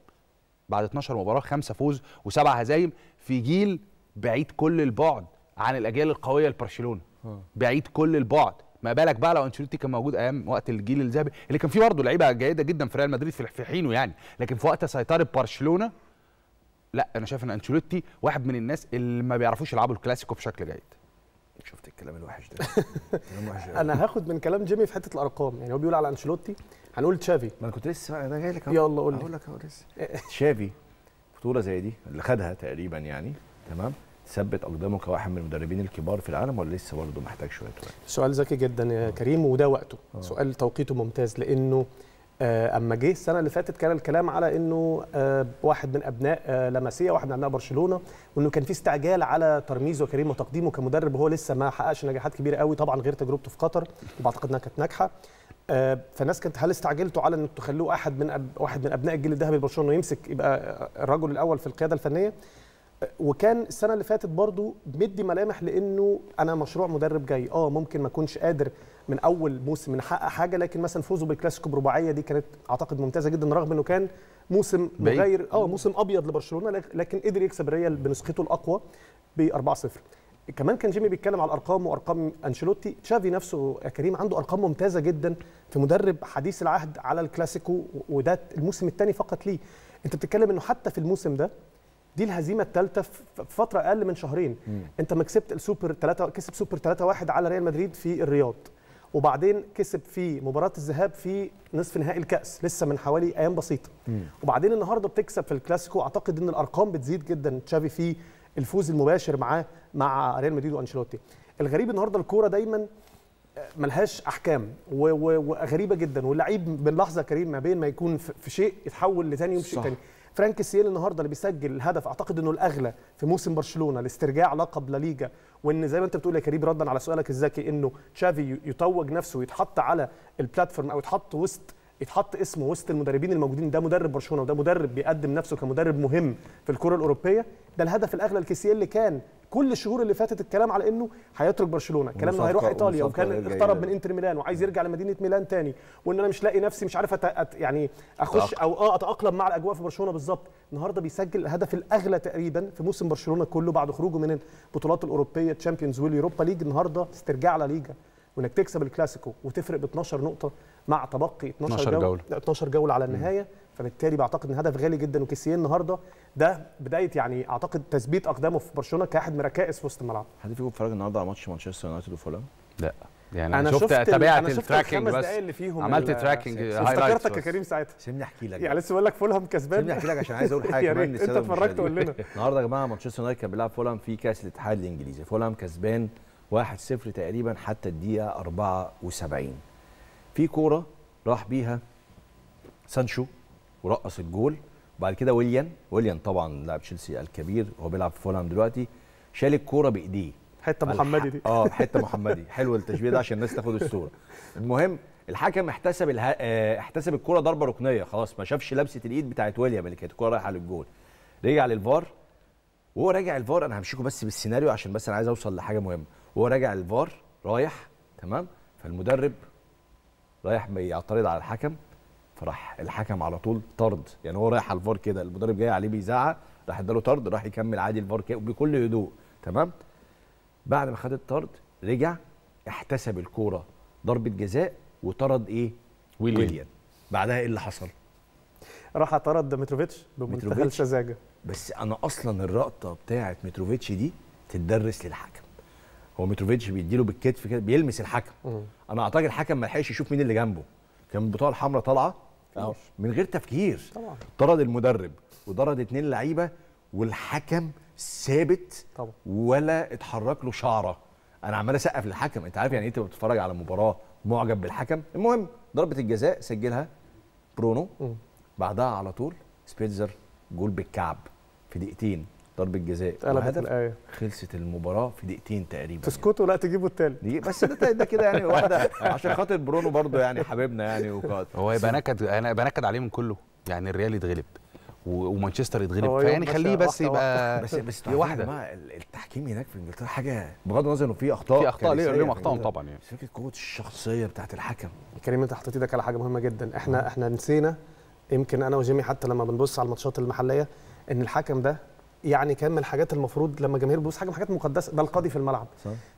بعد 12 مباراه خمسه فوز وسبعه هزايم في جيل بعيد كل البعد عن الاجيال القويه لبرشلونه آه. بعيد كل البعد ما بالك بقى لو انشيلوتي كان موجود ايام وقت الجيل الذهبي اللي كان فيه برضه لعيبه جيده جدا في ريال مدريد في حينه يعني لكن في وقت سيطره برشلونه لا انا شايف ان انشيلوتي واحد من الناس اللي ما بيعرفوش يلعبوا الكلاسيكو بشكل جيد شفت الكلام الوحش ده الكلام انا هاخد من كلام جيمي في حته الارقام يعني هو بيقول على انشيلوتي هنقول تشافي ما انا كنت لسه انا جاي لك يلا قول لي هقول لك اهو لسه تشافي بطوله زي دي اللي خدها تقريبا يعني تمام ثبت اقدامه كواحد من المدربين الكبار في العالم ولا لسه برضه محتاج شويه وقت؟ سؤال ذكي جدا يا كريم وده وقته، أوه. سؤال توقيته ممتاز لانه آه، اما جه السنه اللي فاتت كان الكلام على انه آه، واحد من ابناء آه، لاماسيا واحد من ابناء برشلونه وانه كان في استعجال على ترميزه وكريم وتقديمه كمدرب وهو لسه ما حققش نجاحات كبيره قوي طبعا غير تجربته في قطر وبعتقد انها كانت ناجحه فالناس كانت هل استعجلتوا على ان تخلوه احد من أب... واحد من ابناء الجيل الذهبي لبرشلونه يمسك يبقى الرجل الاول في القياده الفنيه وكان السنه اللي فاتت برضو مدي ملامح لانه انا مشروع مدرب جاي اه ممكن ما اكونش قادر من اول موسم نحقق حاجه لكن مثلا فوزه بالكلاسيكو برباعيه دي كانت اعتقد ممتازه جدا رغم انه كان موسم مغير اه موسم ابيض لبرشلونه لكن قدر يكسب الريال بنسخته الاقوى ب 4-0 كمان كان جيمي بيتكلم على الارقام وارقام انشيلوتي تشافي نفسه يا كريم عنده ارقام ممتازه جدا في مدرب حديث العهد على الكلاسيكو وده الموسم الثاني فقط ليه انت بتتكلم انه حتى في الموسم ده دي الهزيمه الثالثه في فتره اقل من شهرين م. انت ما كسبت السوبر 3 كسب سوبر 3 1 على ريال مدريد في الرياض وبعدين كسب في مباراه الذهاب في نصف نهائي الكاس لسه من حوالي ايام بسيطه م. وبعدين النهارده بتكسب في الكلاسيكو اعتقد ان الارقام بتزيد جدا تشافي في الفوز المباشر معاه مع ريال مدريد وانشيلوتي الغريب النهارده الكوره دايما آه، ملهاش احكام وغريبه جدا واللعيب بنلاحظها كريم ما بين ما يكون في شيء يتحول لثاني يوم شيء ثاني فرانك سيل النهارده اللي بيسجل الهدف اعتقد انه الاغلى في موسم برشلونه لاسترجاع لقب لا ليجا وان زي ما انت بتقول يا كريم ردا على سؤالك الذكي انه تشافي يتوج نفسه ويتحط على البلاتفورم او يتحط وسط يتحط اسمه وسط المدربين الموجودين ده مدرب برشلونه وده مدرب بيقدم نفسه كمدرب مهم في الكره الاوروبيه ده الهدف الاغلى لكيسيه اللي كان كل الشهور اللي فاتت الكلام على انه هيترك برشلونه الكلام انه هيروح ايطاليا وكان إيه اقترب من انتر ميلان وعايز يرجع لمدينه ميلان تاني وان انا مش لاقي نفسي مش عارف أت... يعني اخش او اه اتاقلم مع الاجواء في برشلونه بالظبط النهارده بيسجل الهدف الاغلى تقريبا في موسم برشلونه كله بعد خروجه من البطولات الاوروبيه تشامبيونز واليوروبا ليج النهارده استرجاع لا ليجا وانك تكسب الكلاسيكو وتفرق ب 12 نقطه مع تبقي 12, 12 جوله 12 جوله على النهايه م. فبالتالي بعتقد ان هدف غالي جدا وكيسيه النهارده ده بدايه يعني اعتقد تثبيت اقدامه في برشلونه كاحد من ركائز في وسط الملعب حد فيكم اتفرج النهارده على ماتش مانشستر يونايتد وفولهام؟ لا يعني انا شفت تابعت التراكنج بس اللي فيهم عملت تراكنج افتكرتك يا كريم ساعتها سيبني احكي لك يعني لسه بقول لك فولهام كسبان سيبني احكي لك عشان عايز اقول حاجه يعني كمان انت اتفرجت قول لنا النهارده يا جماعه مانشستر يونايتد كان بيلعب فولهام في كاس الاتحاد الانجليزي فولهام كسبان 1-0 تقريبا حتى الدقيقه 74 في كوره راح بيها سانشو ورقص الجول وبعد كده ويليان ويليان طبعا لاعب تشيلسي الكبير هو بيلعب في فولهام دلوقتي شال الكوره بايديه حته محمدي دي اه حته محمدي حلو التشبيه ده عشان الناس تاخد الصوره المهم الحكم احتسب اه احتسب الكوره ضربه ركنيه خلاص ما شافش لبسه الايد بتاعت ويليام اللي كانت الكوره رايحه للجول رجع للفار وهو راجع الفار انا همشيكم بس بالسيناريو عشان بس انا عايز اوصل لحاجه مهمه وهو راجع الفار رايح تمام فالمدرب رايح بيعترض على الحكم فراح الحكم على طول طرد يعني هو رايح على الفار كده المدرب جاي عليه بيزعق راح اداله طرد راح يكمل عادي الفار بكل هدوء تمام بعد ما خد الطرد رجع احتسب الكوره ضربه جزاء وطرد ايه ويليان, بعدها ايه اللي حصل راح طرد متروفيتش بمنتهى السذاجه بس انا اصلا الرقطه بتاعه متروفيتش دي تتدرس للحكم هو متروفيتش بيديله بالكتف كده بيلمس الحكم انا اعتقد الحكم ما لحقش يشوف مين اللي جنبه كان البطاقه الحمراء طالعه من غير تفكير طبعا طرد المدرب وطرد اتنين لعيبه والحكم ثابت طبعا ولا اتحرك له شعره انا عمال اسقف للحكم انت عارف يعني انت إيه بتتفرج على مباراه معجب بالحكم المهم ضربه الجزاء سجلها برونو م. بعدها على طول سبيتزر جول بالكعب في دقيقتين ضربه جزاء خلصت المباراه في دقيقتين تقريبا تسكتوا يعني. لا تجيبوا التالت بس ده ده كده يعني واحده عشان خاطر برونو برضه يعني حبيبنا يعني وقاد هو يبقى نكد انا يبقى نكد عليه من كله يعني الريال يتغلب ومانشستر يتغلب فيعني خليه بس يبقى بس بس واحده التحكيم هناك في انجلترا حاجه بغض النظر انه في اخطاء في اخطاء ليه ليهم اخطاء طبعا يعني فكره قوه الشخصيه بتاعت الحكم كريم انت حطيت ايدك على حاجه مهمه جدا احنا احنا نسينا يمكن انا وجيمي حتى لما بنبص على الماتشات المحليه ان الحكم ده يعني كان من الحاجات المفروض لما جماهير بتبص حاجه من حاجات مقدسه ده القاضي في الملعب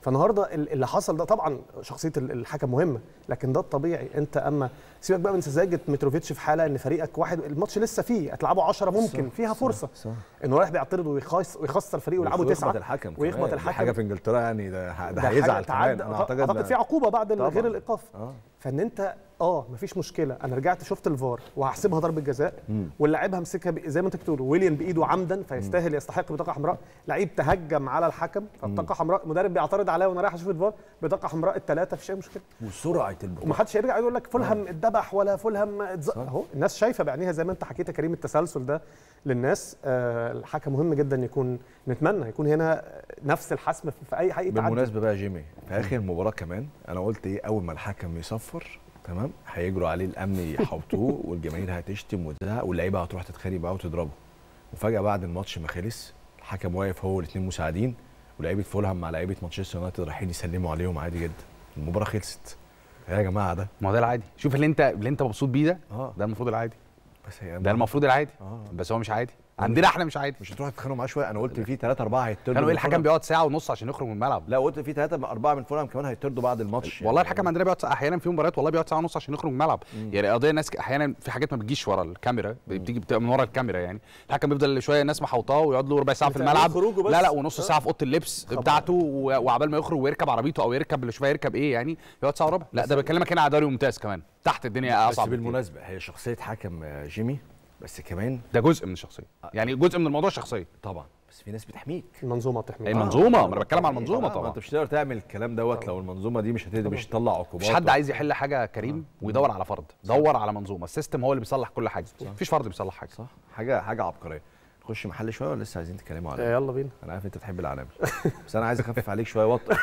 فالنهارده اللي حصل ده طبعا شخصيه الحكم مهمه لكن ده الطبيعي انت اما سيبك بقى من سذاجه متروفيتش في حاله ان فريقك واحد الماتش لسه فيه هتلعبه 10 ممكن صح فيها فرصه صح انه رايح بيعترض ويخسر فريقه ويلعبه تسعه ويخبط الحكم ويخبط الحكم حاجه في انجلترا يعني ده, هيزعل كمان انا اعتقد اعتقد في عقوبه بعد غير الايقاف آه. فان انت اه مفيش مشكله انا رجعت شفت الفار وهحسبها ضربه جزاء واللاعبها مسكها زي ما انت بتقول ويليام بايده عمدا فيستاهل يستحق بطاقه حمراء لعيب تهجم على الحكم فبطاقه حمراء مدرب بيعترض عليا وانا رايح اشوف الفار بطاقه حمراء الثلاثه مفيش اي مشكله وسرعه البطاقه ومحدش هيرجع يقول لك فولهام آه. اتذبح ولا فولهام اهو الناس شايفه بعينيها زي ما انت حكيت يا كريم التسلسل ده للناس آه الحكم مهم جدا يكون نتمنى يكون هنا نفس الحسم في اي حقيقه بالمناسبه بقى جيمي في اخر المباراه كمان انا قلت ايه اول ما الحكم يصفر تمام هيجروا عليه الامن يحوطوه والجماهير هتشتم وتزهق واللعيبه هتروح تتخانق بقى وتضربه وفجاه بعد الماتش ما خلص الحكم واقف هو والاثنين مساعدين ولاعيبه فولهام مع لعيبه مانشستر يونايتد رايحين يسلموا عليهم عادي جدا المباراه خلصت يا جماعه ده ما ده العادي شوف اللي انت اللي انت مبسوط بيه ده آه. ده المفروض العادي بس هي ده المفروض العادي آه. بس هو مش عادي عندنا احنا مش عادي مش هتروح تتخانقوا معاه شويه انا قلت في ثلاثه اربعه هيطردوا كانوا ايه الحكم بيقعد ساعه ونص عشان يخرج من الملعب لا قلت في ثلاثه اربعه من فولهام كمان هيطردوا بعد الماتش والله الحكم عندنا بيقعد احيانا في مباريات والله بيقعد ساعه ونص عشان يخرج من الملعب يعني قضيه الناس احيانا في حاجات ما بتجيش ورا الكاميرا بتيجي بتبقى من ورا الكاميرا يعني الحكم بيفضل شويه ناس محوطاه ويقعد له ربع ساعه في الملعب لا لا ونص ساعه في اوضه اللبس بتاعته وعبال ما يخرج ويركب عربيته او يركب اللي شويه يركب ايه يعني يقعد ساعه وربع لا ده بكلمك هنا على دوري ممتاز كمان تحت الدنيا اصعب بالمناسبه هي شخصيه حكم جيمي بس كمان ده جزء من الشخصيه آه. يعني جزء من الموضوع شخصيه طبعا بس في ناس بتحميك المنظومه بتحميك المنظومه ما انا بتكلم على المنظومه طبعا انت مش هتقدر تعمل الكلام دوت لو المنظومه دي مش هتقدر مش هتطلع عقوبات مش حد عايز يحل حاجه كريم آه. ويدور على فرد دور على منظومه السيستم هو اللي بيصلح كل حاجه مفيش فرد بيصلح حاجه صح حاجه حاجه عبقريه نخش محل شويه ولا لسه عايزين تتكلموا عليه؟ آه، يلا بينا انا عارف انت بتحب العالم بس انا عايز اخفف عليك شويه وطئ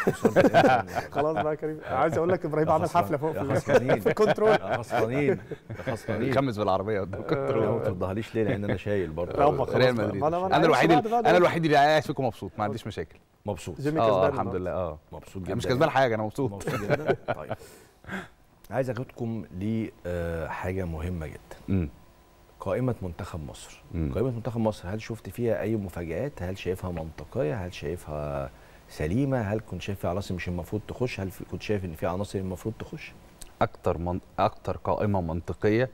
خلاص بقى كريم عايز اقول لك ابراهيم عامل حفله فوق في الكنترول خسرانين خسرانين خمس بالعربيه قدام الكنترول ما تردهاليش ليه لان انا شايل برضه ريال مدريد انا الوحيد انا الوحيد اللي عايش فيكم مبسوط ما عنديش مشاكل مبسوط جيمي آه، كسبان الحمد لله اه مبسوط جدا مش كسبان حاجه انا مبسوط مبسوط جدا طيب عايز اخدكم لحاجه مهمه جدا قائمه منتخب مصر مم. قائمه منتخب مصر هل شفت فيها اي مفاجات هل شايفها منطقيه هل شايفها سليمه هل كنت شايف في عناصر مش المفروض تخش هل كنت شايف ان في عناصر المفروض تخش اكتر من... اكتر قائمه منطقيه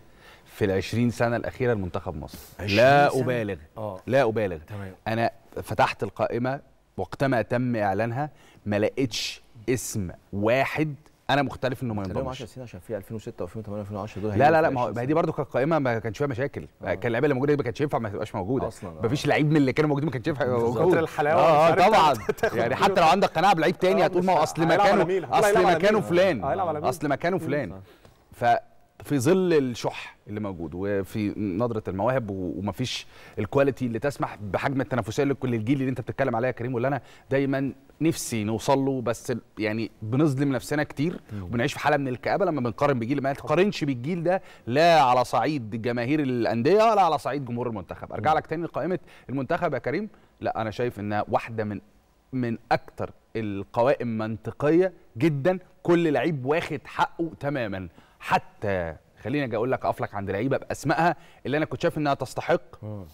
في ال 20 سنه الاخيره لمنتخب مصر لا سنة؟ ابالغ آه. لا ابالغ تمام. انا فتحت القائمه وقتما تم اعلانها ما لقيتش اسم واحد انا مختلف انه ما ينضمش ما 10 سنين عشان في 2006 و2008 و2010 دول لا لا لا ما هي دي برده كانت قائمه ما كانش فيها مشاكل آه. آه، كان اللعيبه اللي موجوده دي ما كانتش ينفع ما تبقاش موجوده اصلا آه. ما فيش لعيب من اللي كانوا موجودين ما كانش ينفع يبقى موجود الحلاوه اه اه طبعا يعني حتى لو عندك قناعه بلعيب تاني آه، هتقول ما هو اصل مكانه اصل مكانه فلان اصل مكانه فلان في ظل الشح اللي موجود وفي نظره المواهب ومفيش الكواليتي اللي تسمح بحجم التنافسيه الجيل اللي انت بتتكلم عليه يا كريم واللي انا دايما نفسي نوصل له بس يعني بنظلم نفسنا كتير وبنعيش في حاله من الكابه لما بنقارن بجيل ما تقارنش بالجيل ده لا على صعيد جماهير الانديه ولا على صعيد جمهور المنتخب ارجع لك تاني لقائمه المنتخب يا كريم لا انا شايف انها واحده من من اكتر القوائم منطقيه جدا كل لعيب واخد حقه تماما حتى خليني اجي اقول لك اقفلك عند لعيبه باسمائها اللي انا كنت شايف انها تستحق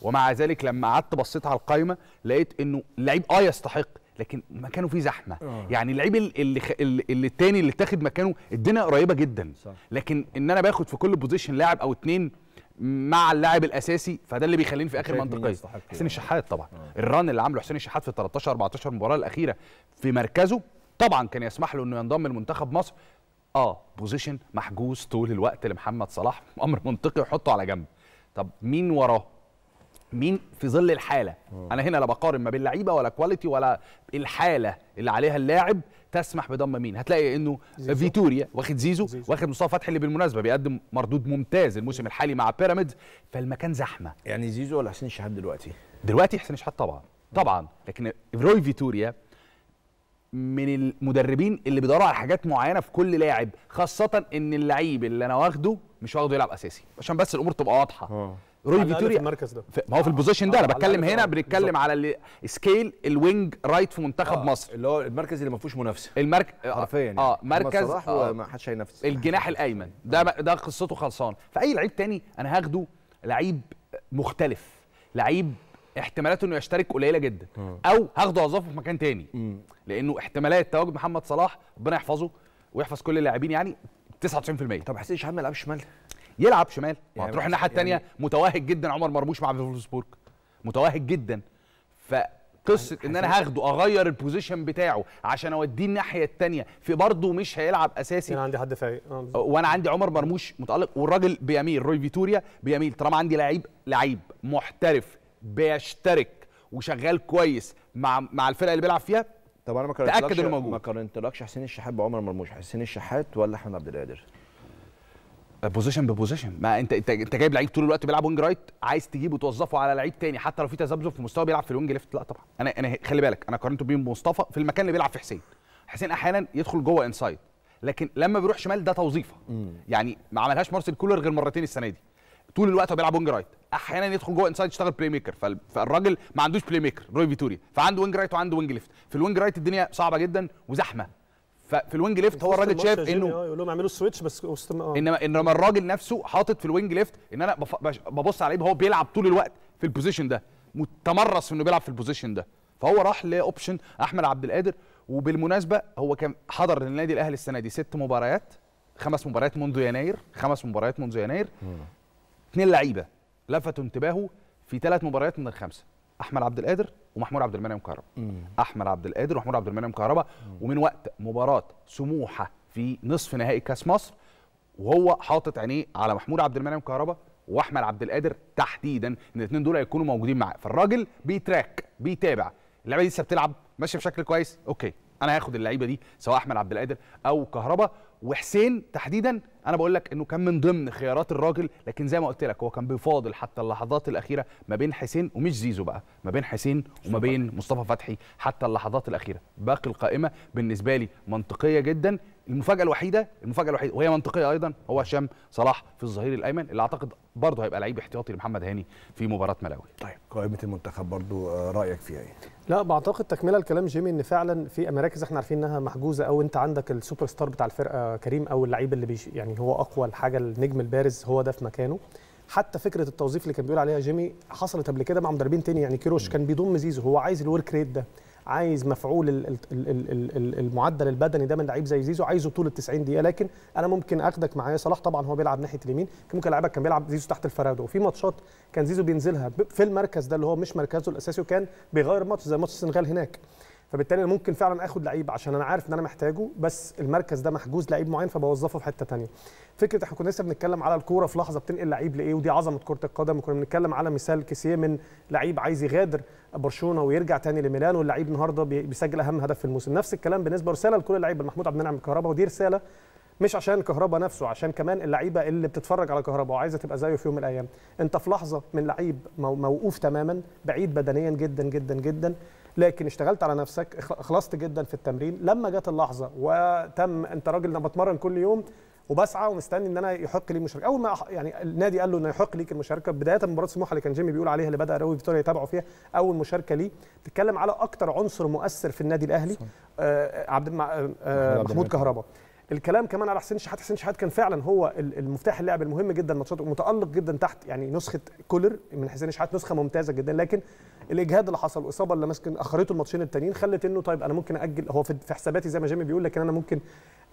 ومع ذلك لما قعدت بصيت على القايمه لقيت انه لعيب اه يستحق لكن مكانه فيه زحمه أوه. يعني اللعيب اللي خ... اللي الثاني اللي اتاخد مكانه الدنيا قريبه جدا صح. لكن ان انا باخد في كل بوزيشن لاعب او اتنين مع اللاعب الاساسي فده اللي بيخليني في اخر منطقيه يعني. حسين الشحات طبعا أوه. الران اللي عمله حسين الشحات في 13 14 مباراه الاخيره في مركزه طبعا كان يسمح له انه ينضم لمنتخب مصر اه بوزيشن محجوز طول الوقت لمحمد صلاح امر منطقي وحطه على جنب طب مين وراه مين في ظل الحاله آه. انا هنا لا بقارن ما بين لعيبه ولا كواليتي ولا الحاله اللي عليها اللاعب تسمح بضم مين هتلاقي انه زيزو. فيتوريا واخد زيزو, زيزو. واخد مصطفى فتحي اللي بالمناسبه بيقدم مردود ممتاز الموسم الحالي مع بيراميدز فالمكان زحمه يعني زيزو ولا حسين شحات دلوقتي دلوقتي حسين شحات طبعا طبعا لكن روي فيتوريا من المدربين اللي بيدوروا على حاجات معينه في كل لاعب خاصه ان اللعيب اللي انا واخده مش واخده يلعب اساسي عشان بس الامور تبقى واضحه أوه. روي فيتوريا في المركز ده ما هو في البوزيشن ده انا آه، بتكلم هنا بنتكلم على السكيل الوينج رايت في منتخب آه. مصر اللي هو المركز اللي ما فيهوش منافسه المركز آه، حرفيا يعني. اه مركز آه. ما حدش هينافس الجناح الايمن ده آه. ده قصته خلصان فاي لعيب تاني انا هاخده لعيب مختلف لعيب احتمالات انه يشترك قليله جدا م. او هاخده واظفه في مكان تاني م. لانه احتمالات تواجد محمد صلاح ربنا يحفظه ويحفظ كل اللاعبين يعني 99% طب حسين شحات ما يلعبش شمال يلعب شمال ما تروح الناحيه الثانيه يعني... متوهج جدا عمر مرموش مع فولفسبورج متوهج جدا فقصه ان انا هاخده اغير البوزيشن بتاعه عشان اوديه الناحيه الثانيه في برضه مش هيلعب اساسي انا عندي حد فايق آه، وانا عندي عمر مرموش متالق والراجل بيميل روي فيتوريا بيميل طالما عندي لعيب لعيب محترف بيشترك وشغال كويس مع مع الفرقه اللي بيلعب فيها طب انا ما تاكد انه موجود ما قارنتلكش حسين الشحات بعمر مرموش حسين الشحات ولا احمد عبد القادر بوزيشن ببوزيشن ما انت انت انت جايب لعيب طول الوقت بيلعب وينج رايت عايز تجيبه وتوظفه على لعيب تاني حتى لو في تذبذب في مستوى بيلعب في الوينج ليفت لا طبعا انا انا خلي بالك انا قارنته بين مصطفى في المكان اللي بيلعب في حسين حسين احيانا يدخل جوه انسايد لكن لما بيروح شمال ده توظيفه يعني ما عملهاش مارسيل كولر غير مرتين السنه دي طول الوقت هو بيلعب وينج رايت احيانا يدخل جوه انسايد يشتغل بلاي ميكر فالراجل ما عندوش بلاي ميكر روي فيتوريا فعنده وينج رايت وعنده وينج ليفت في الوينج رايت الدنيا صعبه جدا وزحمه ففي الوينج ليفت هو الراجل شايف انه آه، يقول لهم اعملوا سويتش بس وسط آه. انما انما الراجل نفسه حاطط في الوينج ليفت ان انا ببص على لعيب هو بيلعب طول الوقت في البوزيشن ده متمرس انه بيلعب في البوزيشن ده فهو راح لاوبشن احمد عبد القادر وبالمناسبه هو كان حضر للنادي الاهلي السنه دي ست مباريات خمس مباريات منذ يناير خمس مباريات منذ يناير اثنين لعيبه لفتوا انتباهه في ثلاث مباريات من الخمسه احمد عبد القادر ومحمود عبد المنعم كهربا احمد عبد القادر ومحمود عبد المنعم كهربا ومن وقت مباراه سموحه في نصف نهائي كاس مصر وهو حاطط عينيه على محمود عبد المنعم كهربا واحمد عبد القادر تحديدا ان الاثنين دول هيكونوا موجودين معاه فالراجل بيتراك بيتابع اللعيبه دي لسه بتلعب ماشيه بشكل كويس اوكي انا هاخد اللعيبه دي سواء احمد عبد القادر او كهربا وحسين تحديدا انا بقول لك انه كان من ضمن خيارات الراجل لكن زي ما قلت لك هو كان بيفاضل حتى اللحظات الاخيره ما بين حسين ومش زيزو بقى ما بين حسين وما بين مصطفى فتحي حتى اللحظات الاخيره باقي القائمه بالنسبه لي منطقيه جدا المفاجاه الوحيده المفاجاه الوحيده وهي منطقيه ايضا هو هشام صلاح في الظهير الايمن اللي اعتقد برضه هيبقى لعيب احتياطي لمحمد هاني في مباراه ملاوي طيب قائمه المنتخب برضه آه، رايك فيها ايه لا بعتقد تكمله لكلام جيمي ان فعلا في مراكز احنا عارفين انها محجوزه او انت عندك السوبر ستار بتاع الفرقه كريم او اللعيب اللي بيش يعني هو اقوى الحاجه النجم البارز هو ده في مكانه حتى فكره التوظيف اللي كان بيقول عليها جيمي حصلت قبل كده مع مدربين تاني يعني كيروش كان بيضم زيزو هو عايز الورك ريت ده عايز مفعول المعدل البدني ده من لعيب زي زيزو عايزه طول ال 90 دقيقه لكن انا ممكن اخدك معايا صلاح طبعا هو بيلعب ناحيه اليمين ممكن لعيبك كان بيلعب زيزو تحت الفراوده وفي ماتشات كان زيزو بينزلها في المركز ده اللي هو مش مركزه الاساسي وكان بيغير ماتش زي ماتش السنغال هناك فبالتالي انا ممكن فعلا اخد لعيب عشان انا عارف ان انا محتاجه بس المركز ده محجوز لعيب معين فبوظفه في حته ثانيه فكره احنا كنا لسه بنتكلم على الكوره في لحظه بتنقل لعيب لايه ودي عظمه كره القدم وكنا بنتكلم على مثال كيسيه من لعيب عايز يغادر برشلونه ويرجع تاني لميلان واللعيب النهارده بيسجل اهم هدف في الموسم نفس الكلام بالنسبه رساله لكل لعيب محمود عبد المنعم كهربا ودي رساله مش عشان كهربا نفسه عشان كمان اللعيبه اللي بتتفرج على كهربا وعايزه تبقى زيه في يوم من الايام انت في لحظه من لعيب موقوف تماما بعيد بدنيا جدا جدا جدا لكن اشتغلت على نفسك خلصت جدا في التمرين لما جت اللحظه وتم انت راجل انا بتمرن كل يوم وبسعى ومستني ان انا يحق لي المشاركه اول ما يعني النادي قال له انه يحق ليك المشاركه بدايه مباراه سموحه اللي كان جيمي بيقول عليها اللي بدا راوي فيتوريا يتابعه فيها اول مشاركه ليه بتتكلم على اكتر عنصر مؤثر في النادي الاهلي آه عبد آه،, آه محمود كهربا الكلام كمان على حسين الشحات حسين الشحات كان فعلا هو المفتاح اللعب المهم جدا ماتشات ومتالق جدا تحت يعني نسخه كولر من حسين الشحات نسخه ممتازه جدا لكن الاجهاد اللي حصل والاصابه اللي ماسك اخرته الماتشين التانيين خلت انه طيب انا ممكن اجل هو في حساباتي زي ما جيمي بيقول لكن انا ممكن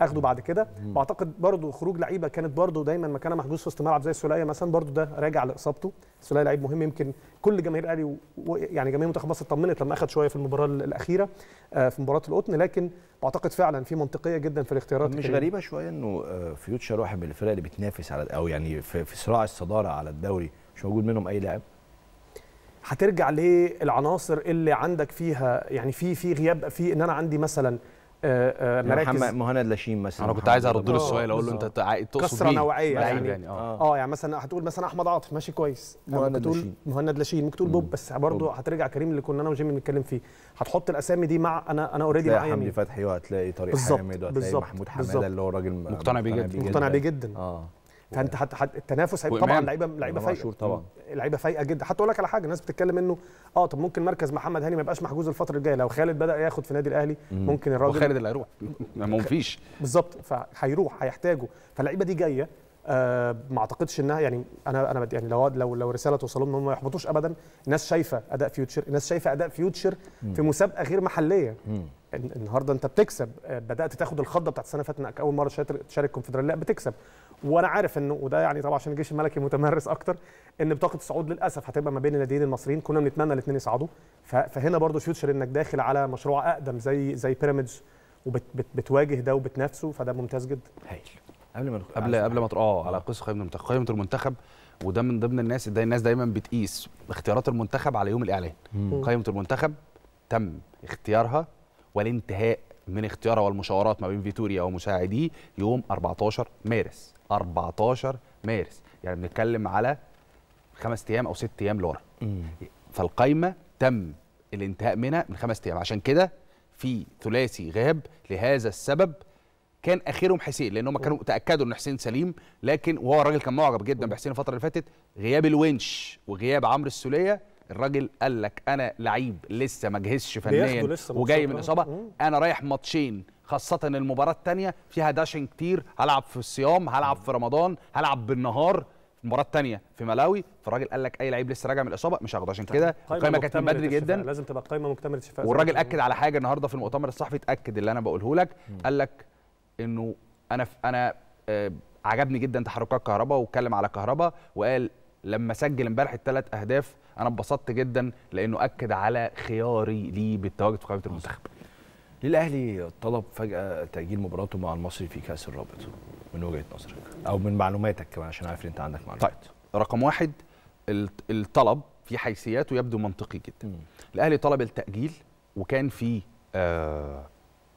اخده بعد كده واعتقد برضه خروج لعيبه كانت برضه دايما مكانها محجوز في وسط الملعب زي السلايه مثلا برضه ده راجع لاصابته السلايه لعيب مهم يمكن كل جماهير الاهلي يعني جماهير منتخب مصر اطمنت لما اخذ شويه في المباراه الاخيره آه، في مباراه القطن لكن واعتقد فعلا في منطقيه جدا في الاختيارات مش غريبه شويه انه فيوتشر آه، واحد من الفرق اللي بتنافس على او يعني في, في صراع الصداره على الدوري مش موجود منهم اي لاعب هترجع للعناصر اللي عندك فيها يعني في في غياب في ان انا عندي مثلا آه، آه، مراكز محمد مهند لاشين مثلا انا كنت عايز ارد له آه. السؤال اقول له انت تقصد كسره نوعيه يعني, يعني اه يعني مثلا هتقول مثلا احمد عاطف ماشي كويس مهند لاشين مهند لاشين ممكن تقول بوب بس برضه هترجع كريم اللي كنا انا وجيمي بنتكلم فيه هتحط الاسامي دي مع انا انا اوريدي معايا حمدي فتحي وهتلاقي طارق حامد وهتلاقي محمود حماده اللي هو راجل مقتنع بيه جدا مقتنع بيه جدا اه فانت حتى حت التنافس هيبقى طبعا لعيبه لعيبه فايقه طبعا لعيبه فايقه جدا حتى اقول لك على حاجه الناس بتتكلم انه اه طب ممكن مركز محمد هاني ما يبقاش محجوز الفتره الجايه لو خالد بدا ياخد في النادي الاهلي ممكن الراجل وخالد اللي هيروح ما فيش بالظبط فهيروح هيحتاجه فاللعيبه دي جايه آه ما اعتقدش انها يعني انا انا يعني لو لو لو رساله توصل لهم ان هم ما يحبطوش ابدا الناس شايفه اداء فيوتشر الناس شايفه اداء فيوتشر في مسابقه غير محليه النهارده انت بتكسب آه، بدات تاخد الخضه بتاعت السنه اللي فاتت انك اول مره تشارك الكونفدراليه لا بتكسب وانا عارف انه وده يعني طبعا عشان الجيش الملكي متمرس اكتر ان بطاقه الصعود للاسف هتبقى ما بين الناديين المصريين كنا بنتمنى الاثنين يصعدوا فهنا برضو فيوتشر انك داخل على مشروع اقدم زي زي بيراميدز وبتواجه ده وبتنافسه فده ممتاز جدا هايل قبل ما قبل قبل ما اه على قصه قيمه المنتخب قائمه المنتخب وده من ضمن الناس ده الناس دايما بتقيس اختيارات المنتخب على يوم الاعلان قائمه المنتخب تم اختيارها والانتهاء من اختياره والمشاورات ما بين فيتوريا ومساعديه يوم 14 مارس 14 مارس يعني بنتكلم على خمس ايام او ست ايام لورا فالقايمه تم الانتهاء منها من خمس ايام عشان كده في ثلاثي غاب لهذا السبب كان اخرهم حسين لان هم كانوا تاكدوا ان حسين سليم لكن وهو الراجل كان معجب جدا بحسين الفتره اللي فاتت غياب الونش وغياب عمرو السوليه الراجل قال لك انا لعيب لسه ما جهزش فنيا وجاي من اصابه انا رايح ماتشين خاصة المباراة الثانية فيها داشن كتير هلعب في الصيام هلعب في رمضان هلعب بالنهار المباراة الثانية في ملاوي فالراجل قال لك أي لعيب لسه راجع من الإصابة مش هاخده عشان كده القايمة كانت من بدري جدا لازم تبقى قايمة مكتملة شفاء والراجل أكد على حاجة النهاردة في المؤتمر الصحفي اتأكد اللي أنا بقوله لك قال لك إنه أنا أنا آه، عجبني جدا تحركات كهربا واتكلم على كهربا وقال لما سجل امبارح الثلاث اهداف انا اتبسطت جدا لانه اكد على خياري ليه بالتواجد في قائمه المنتخب ليه الاهلي طلب فجاه تاجيل مباراته مع المصري في كاس الرابطه من وجهه نظرك او من معلوماتك كمان عشان عارف انت عندك معلومات طيب رقم واحد الطلب في حيثياته يبدو منطقي جدا م. الاهلي طلب التاجيل وكان في آه،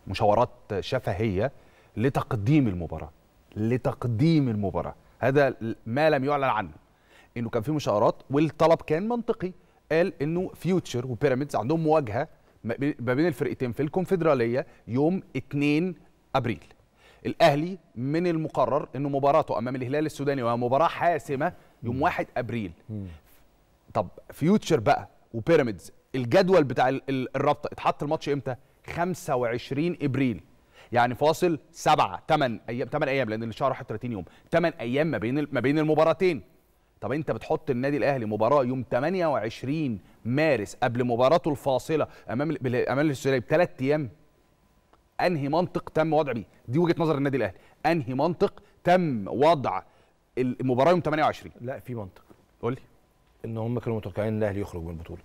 مشاورات شفهيه لتقديم المباراه لتقديم المباراه هذا ما لم يعلن عنه انه كان في مشاورات والطلب كان منطقي قال انه فيوتشر وبيراميدز عندهم مواجهه ما بين الفرقتين في الكونفدراليه يوم 2 ابريل الاهلي من المقرر انه مباراته امام الهلال السوداني وهي مباراه حاسمه يوم 1 ابريل طب فيوتشر بقى وبيراميدز الجدول بتاع الرابطه اتحط الماتش امتى 25 ابريل يعني فاصل 7 8 ايام 8 ايام لان الشهر 31 يوم 8 ايام ما بين ما بين المباراتين طب انت بتحط النادي الاهلي مباراه يوم 28 مارس قبل مباراته الفاصله امام امام الاستقلال طيب بثلاث ايام انهي منطق تم وضع بيه دي وجهه نظر النادي الاهلي انهي منطق تم وضع المباراه يوم 28 لا في منطق قول لي ان هم كانوا متوقعين الاهلي يخرج من البطوله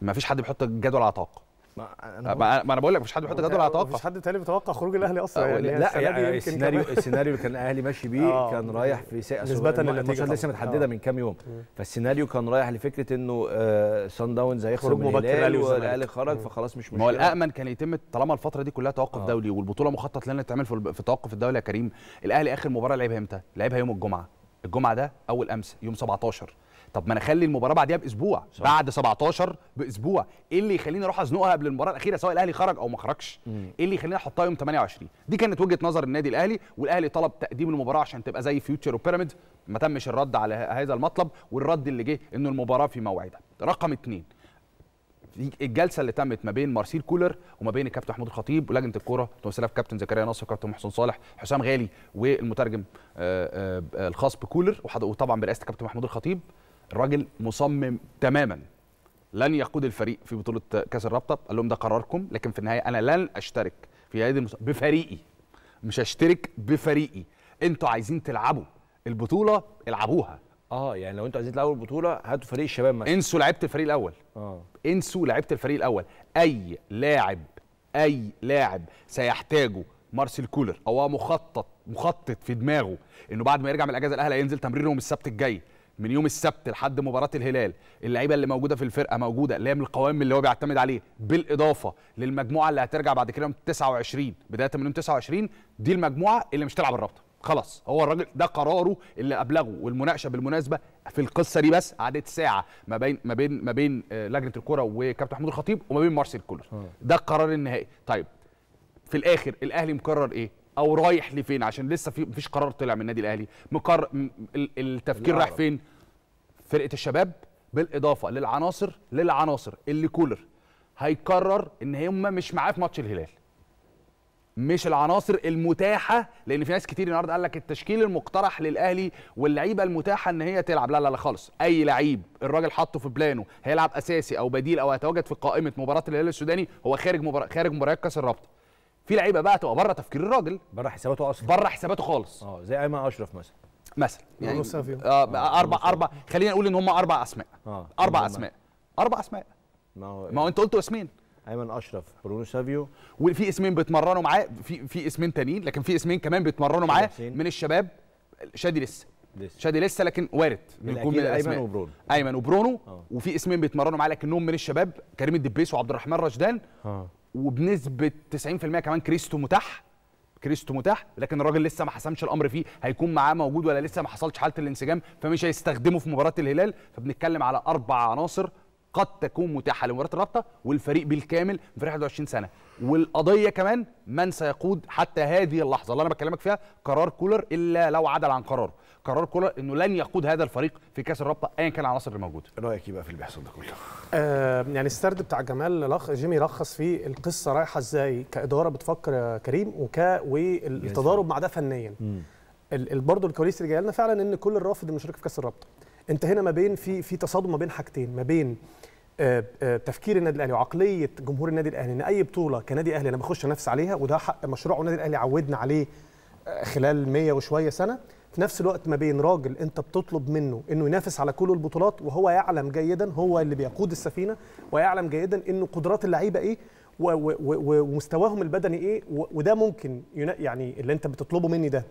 ما فيش حد بيحط الجدول على طاقه ما انا بقول... ما انا بقول لك مش حد بيحط جدول على توقع مفيش حد تاني بيتوقع خروج الاهلي اصلا يعني لا يعني السيناريو السيناريو كان الاهلي ماشي بيه آه. كان رايح في سا... نسبه للماتشات لسه متحدده آه. من كام يوم فالسيناريو كان رايح لفكره انه سان داونز هيخرج من الاهلي والاهلي خرج فخلاص مش مشكله ما هو الامن كان يتم طالما الفتره دي كلها توقف آه. دولي والبطوله مخطط لنا تعمل في التوقف الدولي يا كريم الاهلي اخر مباراه لعبها امتى؟ لعبها يوم الجمعه الجمعه ده اول امس يوم 17 طب ما انا اخلي المباراه بعديها باسبوع صح. بعد 17 باسبوع ايه اللي يخليني اروح ازنقها قبل المباراه الاخيره سواء الاهلي خرج او ما خرجش ايه اللي يخليني احطها يوم 28 دي كانت وجهه نظر النادي الاهلي والاهلي طلب تقديم المباراه عشان تبقى زي فيوتشر وبيراميد ما تمش الرد على هذا المطلب والرد اللي جه انه المباراه في موعدها رقم اثنين الجلسه اللي تمت ما بين مارسيل كولر وما بين الكابتن محمود الخطيب ولجنه الكوره تمثلها في كابتن زكريا نصر وكابتن محسن صالح حسام غالي والمترجم آه، آه، الخاص بكولر وطبعا برئاسه كابتن محمود الخطيب الراجل مصمم تماما لن يقود الفريق في بطوله كاس الرابطه قال لهم ده قراركم لكن في النهايه انا لن اشترك في هذه المس... بفريقي مش هشترك بفريقي انتوا عايزين تلعبوا البطوله العبوها اه يعني لو انتوا عايزين تلعبوا البطوله هاتوا فريق الشباب مثلا انسوا لعبت الفريق الاول اه انسوا لعبت الفريق الاول اي لاعب اي لاعب سيحتاجه مارسيل كولر او مخطط مخطط في دماغه انه بعد ما يرجع من الاجازه الاهلي هينزل تمرينهم السبت الجاي من يوم السبت لحد مباراه الهلال اللعيبه اللي موجوده في الفرقه موجوده اللي هي من القوائم اللي هو بيعتمد عليه بالاضافه للمجموعه اللي هترجع بعد كده من 29 بدايه من يوم 29 دي المجموعه اللي مش تلعب الرابطه خلاص هو الراجل ده قراره اللي ابلغه والمناقشه بالمناسبه في القصه دي بس قعدت ساعه ما بين ما بين ما بين آه، لجنه الكره وكابتن محمود الخطيب وما بين مارسيل كولر اه. ده القرار النهائي طيب في الاخر الاهلي مقرر ايه او رايح لفين عشان لسه في مفيش قرار طلع من النادي الاهلي مقر التفكير رايح فين فرقه الشباب بالاضافه للعناصر للعناصر اللي كولر هيقرر ان هم مش معاه في ماتش الهلال مش العناصر المتاحه لان في ناس كتير النهارده قال لك التشكيل المقترح للاهلي واللعيبه المتاحه ان هي تلعب لا لا لا خالص اي لعيب الراجل حاطه في بلانه هيلعب اساسي او بديل او هيتواجد في قائمه مباراه الهلال السوداني هو خارج مباراه خارج مباريات كاس الرابطه في لعيبه بقى تبقى بره تفكير الراجل بره حساباته اصلا بره حساباته خالص اه زي ايمن اشرف مثلا مثلا يعني آه اربع اربع خلينا نقول ان هم اربع اسماء آه. اربع اسماء اربع اسماء ما هو ما هو انت قلتوا اسمين ايمن اشرف برونو سافيو وفي اسمين بيتمرنوا معاه في في اسمين تانيين لكن في اسمين كمان بيتمرنوا معاه من الشباب شادي لسه لسه شادي لسه لكن وارد نكون من الاسماء ايمن وبرونو ايمن وبرونو آه. وفي اسمين بيتمرنوا معاه لكنهم من الشباب كريم الدبيس وعبد الرحمن رشدان آه. وبنسبه 90% كمان كريستو متاح كريستو متاح لكن الراجل لسه ما حسمش الامر فيه هيكون معاه موجود ولا لسه ما حصلش حاله الانسجام فمش هيستخدمه في مباراه الهلال فبنتكلم على اربع عناصر قد تكون متاحه لمباراه الرابطه والفريق بالكامل في 21 سنه والقضيه كمان من سيقود حتى هذه اللحظه اللي انا بكلمك فيها قرار كولر الا لو عدل عن قراره قرار كولر انه لن يقود هذا الفريق في كاس الرابطه ايا كان العناصر اللي موجوده إيه رايك ايه بقى في اللي بيحصل ده كله آه يعني السرد بتاع جمال لخ جيمي لخص فيه القصه رايحه ازاي كاداره بتفكر يا كريم وك والتضارب مع ده فنيا برضه الكواليس اللي جايه لنا فعلا ان كل الرافض المشاركه في كاس الرابطه انت هنا ما بين في في تصادم ما بين حاجتين ما بين آه، آه، تفكير النادي الاهلي وعقليه جمهور النادي الاهلي ان اي بطوله كنادي اهلي انا بخش نفس عليها وده حق مشروع النادي الاهلي عودنا عليه آه، خلال 100 وشويه سنه في نفس الوقت ما بين راجل انت بتطلب منه انه ينافس على كل البطولات وهو يعلم جيدا هو اللي بيقود السفينه ويعلم جيدا انه قدرات اللعيبه ايه ومستواهم البدني ايه وده ممكن يعني اللي انت بتطلبه مني ده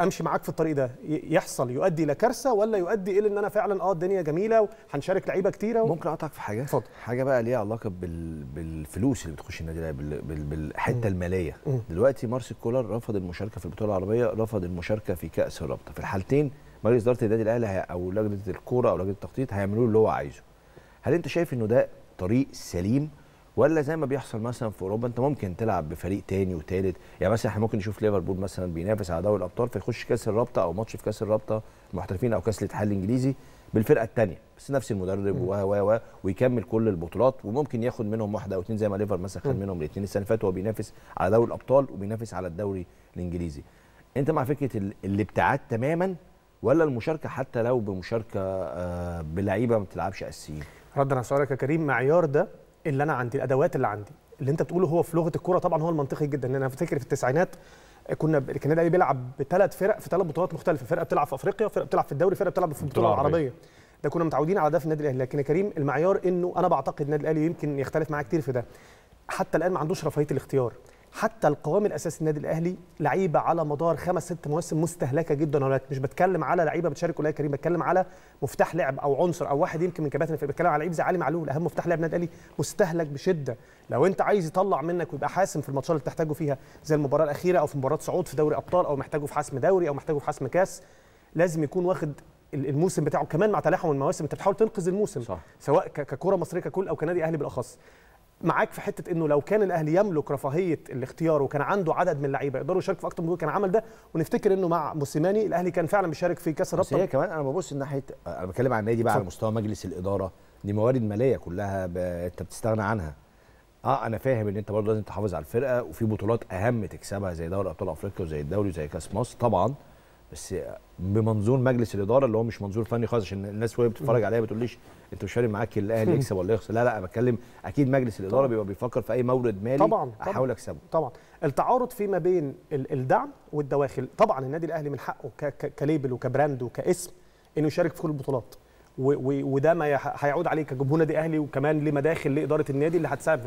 امشي معاك في الطريق ده يحصل يؤدي الى كارثه ولا يؤدي الى ان انا فعلا اه الدنيا جميله وهنشارك لعيبه كتيره و... ممكن اقطعك في حاجه اتفضل حاجه بقى ليها علاقه بال... بالفلوس اللي بتخش النادي الاهلي بال... بال... بالحته الماليه م. دلوقتي مارسيل كولر رفض المشاركه في البطوله العربيه رفض المشاركه في كاس الرابطه في الحالتين مجلس اداره النادي الاهلي او لجنه الكوره او لجنه التخطيط هيعملوا له اللي هو عايزه هل انت شايف انه ده طريق سليم ولا زي ما بيحصل مثلا في اوروبا انت ممكن تلعب بفريق تاني وتالت يعني مثلا احنا ممكن نشوف ليفربول مثلا بينافس على دوري الابطال فيخش كاس الرابطه او ماتش في كاس الرابطه المحترفين او كاس الاتحاد الانجليزي بالفرقه الثانيه بس نفس المدرب و و و ويكمل كل البطولات وممكن ياخد منهم واحده او اثنين زي ما ليفر مثلا خد منهم الاثنين السنه اللي فاتت وهو بينافس على دوري الابطال وبينافس على الدوري الانجليزي انت مع فكره الابتعاد تماما ولا المشاركه حتى لو بمشاركه آه، بلعيبه ما بتلعبش اساسيين ردا على سؤالك يا كريم معيار ده اللي انا عندي الادوات اللي عندي اللي انت بتقوله هو في لغه الكوره طبعا هو المنطقي جدا لان يعني انا فاكر في التسعينات كنا ب... كان النادي بيلعب بثلاث فرق في ثلاث بطولات مختلفه فرقه بتلعب في افريقيا فرقه بتلعب في الدوري فرقه بتلعب في البطوله العربيه ده كنا متعودين على ده في النادي الاهلي لكن يا كريم المعيار انه انا بعتقد النادي الاهلي يمكن يختلف معايا كتير في ده حتى الان ما عندوش رفاهيه الاختيار حتى القوام الاساسي للنادي الاهلي لعيبه على مدار خمس ست مواسم مستهلكه جدا هناك مش بتكلم على لعيبه بتشارك قليل كريم بتكلم على مفتاح لعب او عنصر او واحد يمكن من كباتن بتكلم على لعيب زي علي معلول اهم مفتاح لعب النادي الاهلي مستهلك بشده لو انت عايز يطلع منك ويبقى حاسم في الماتشات اللي بتحتاجه فيها زي المباراه الاخيره او في مباراه صعود في دوري ابطال او محتاجه في حسم دوري او محتاجه في حسم كاس لازم يكون واخد الموسم بتاعه كمان مع تلاحم المواسم انت بتحاول تنقذ الموسم صح. سواء ككره مصريه ككل او كنادي اهلي بالاخص معاك في حته انه لو كان الاهلي يملك رفاهيه الاختيار وكان عنده عدد من اللعيبه يقدروا يشاركوا في اكتر من كان عمل ده ونفتكر انه مع موسيماني الاهلي كان فعلا بيشارك في كاس الرابطه هي كمان انا ببص ناحيه انا بتكلم عن النادي بقى على مستوى مجلس الاداره دي موارد ماليه كلها ب... انت بتستغنى عنها اه انا فاهم ان انت برضه لازم تحافظ على الفرقه وفي بطولات اهم تكسبها زي دوري ابطال افريقيا وزي الدوري وزي كاس مصر طبعا بس بمنظور مجلس الاداره اللي هو مش منظور فني خالص عشان الناس وهي بتتفرج عليا بتقول ليش انت مش فارق معاك الاهلي يكسب ولا يخسر لا لا بتكلم اكيد مجلس الاداره طبعًا. بيبقى بيفكر في اي مورد مالي طبعا احاول اكسبه طبعا التعارض فيما بين الدعم والدواخل طبعا النادي الاهلي من حقه كليبل وكبراند وكاسم انه يشارك في كل البطولات وده ما هيعود عليه كجمهور نادي اهلي وكمان لمداخل مداخل لاداره النادي اللي هتساعد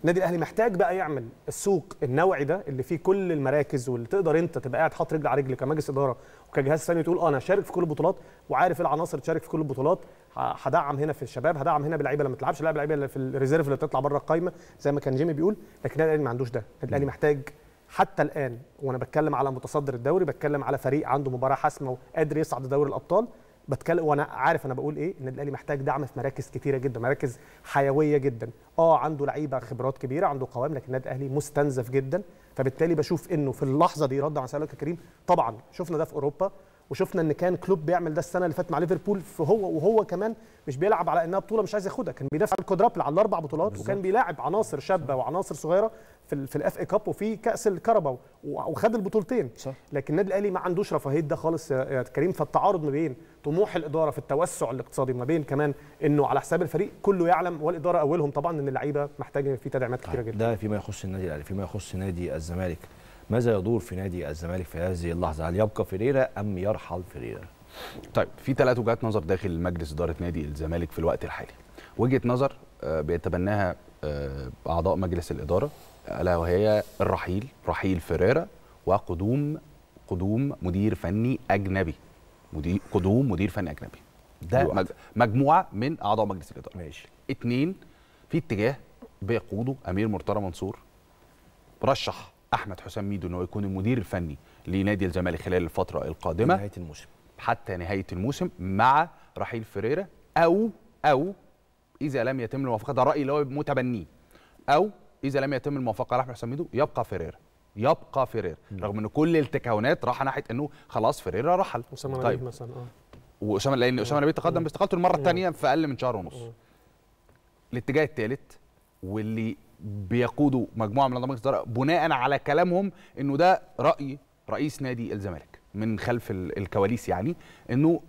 النادي الاهلي محتاج بقى يعمل السوق النوعي ده اللي فيه كل المراكز واللي تقدر انت تبقى قاعد حاطط رجل على رجل كمجلس اداره وكجهاز فني تقول اه انا هشارك في كل البطولات وعارف إيه العناصر تشارك في كل البطولات هدعم هنا في الشباب هدعم هنا باللعيبه اللي ما لعب اللعيبه اللي في الريزيرف اللي بتطلع بره القايمه زي ما كان جيمي بيقول لكن النادي الاهلي ما عندوش ده النادي الاهلي محتاج حتى الان وانا بتكلم على متصدر الدوري بتكلم على فريق عنده مباراه حاسمه وقادر يصعد دوري الابطال بتكلم وانا عارف انا بقول ايه ان الاهلي محتاج دعم في مراكز كتيره جدا مراكز حيويه جدا اه عنده لعيبه خبرات كبيره عنده قوام لكن النادي الاهلي مستنزف جدا فبالتالي بشوف انه في اللحظه دي رد على سؤالك يا كريم طبعا شفنا ده في اوروبا وشفنا ان كان كلوب بيعمل ده السنه اللي فاتت مع ليفربول فهو وهو كمان مش بيلعب على انها بطوله مش عايز ياخدها كان بيدافع الكودرابل على الاربع بطولات بالزبط. وكان بيلاعب عناصر شابه وعناصر صغيره في في الاف اي كاب وفي كاس الكهرباء وخد البطولتين صح. لكن النادي الاهلي ما عندوش رفاهيه ده خالص يا كريم فالتعارض ما بين طموح الاداره في التوسع الاقتصادي ما بين كمان انه على حساب الفريق كله يعلم والاداره اولهم طبعا ان اللعيبه محتاجه في تدعيمات كثيره جدا طيب، ده فيما يخص النادي الاهلي فيما يخص نادي الزمالك ماذا يدور في نادي الزمالك في هذه اللحظه هل يبقى فيريرا ام يرحل فيريرا طيب في ثلاث وجهات نظر داخل مجلس اداره نادي الزمالك في الوقت الحالي وجهه نظر آه، بيتبناها آه، اعضاء مجلس الاداره الا وهي الرحيل رحيل فريرا وقدوم قدوم مدير فني اجنبي مدير قدوم مدير فني اجنبي ده مجموعه من اعضاء مجلس الاداره ماشي اثنين في اتجاه بيقوده امير مرتضى منصور رشح احمد حسام ميدو ان هو يكون المدير الفني لنادي الزمالك خلال الفتره القادمه نهايه الموسم حتى نهايه الموسم مع رحيل فريرا او او اذا لم يتم الموافقه ده راي اللي هو متبنيه او اذا لم يتم الموافقه على احمد ميدو يبقى فيرير يبقى فيريرا رغم ان كل التكهنات راح ناحيه انه خلاص فيريرا رحل اسامه طيب. مثلا اه واسامه لان آه. اسامه نبيل تقدم باستقالته المره الثانيه في اقل من شهر ونص الاتجاه الثالث واللي بيقودوا مجموعه من انظمه الاداره بناء على كلامهم انه ده راي رئيس نادي الزمالك من خلف الكواليس يعني انه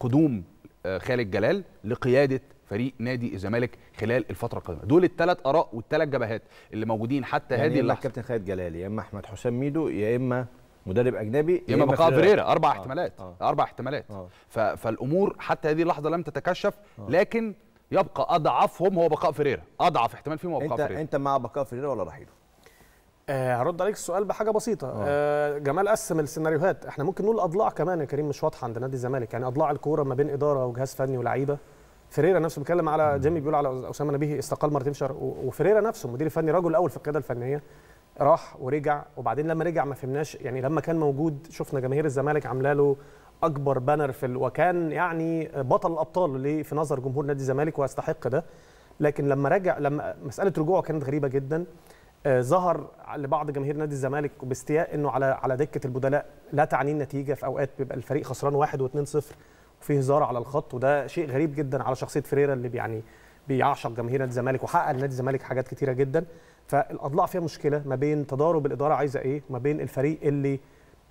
قدوم آه، خالد جلال لقياده فريق نادي الزمالك خلال الفتره القادمه دول الثلاث اراء والثلاث جبهات اللي موجودين حتى يعني هذه اللحظه كابتن خالد جلال يا اما احمد حسام ميدو يا اما مدرب اجنبي يا اما بقاء فريرا اربع آه. احتمالات آه. اربع احتمالات آه. فالامور حتى هذه اللحظه لم تتكشف آه. لكن يبقى اضعفهم هو بقاء فريرا اضعف احتمال فيهم هو بقاء انت فريرا انت مع بقاء فريرا ولا رحيله آه، هرد عليك السؤال بحاجه بسيطه أوه. آه، جمال قسم السيناريوهات احنا ممكن نقول اضلاع كمان يا كريم مش واضحه عند نادي الزمالك يعني اضلاع الكوره ما بين اداره وجهاز فني ولاعيبه فريرا نفسه بيتكلم على جيمي بيقول على اسامه نبيه استقال مرتين في شهر نفسه المدير الفني رجل الاول في القياده الفنيه راح ورجع وبعدين لما رجع ما فهمناش يعني لما كان موجود شفنا جماهير الزمالك عامله له اكبر بانر في ال... وكان يعني بطل الابطال في نظر جمهور نادي الزمالك ويستحق ده لكن لما رجع لما مساله رجوعه كانت غريبه جدا آه ظهر لبعض جماهير نادي الزمالك باستياء انه على على دكه البدلاء لا تعني النتيجه في اوقات بيبقى الفريق خسران 1 و2 0 وفي هزار على الخط وده شيء غريب جدا على شخصيه فريرا اللي يعني بيعشق جماهير نادي الزمالك وحقق لنادي الزمالك حاجات كتيره جدا فالاضلاع فيها مشكله ما بين تضارب الاداره عايزه ايه وما بين الفريق اللي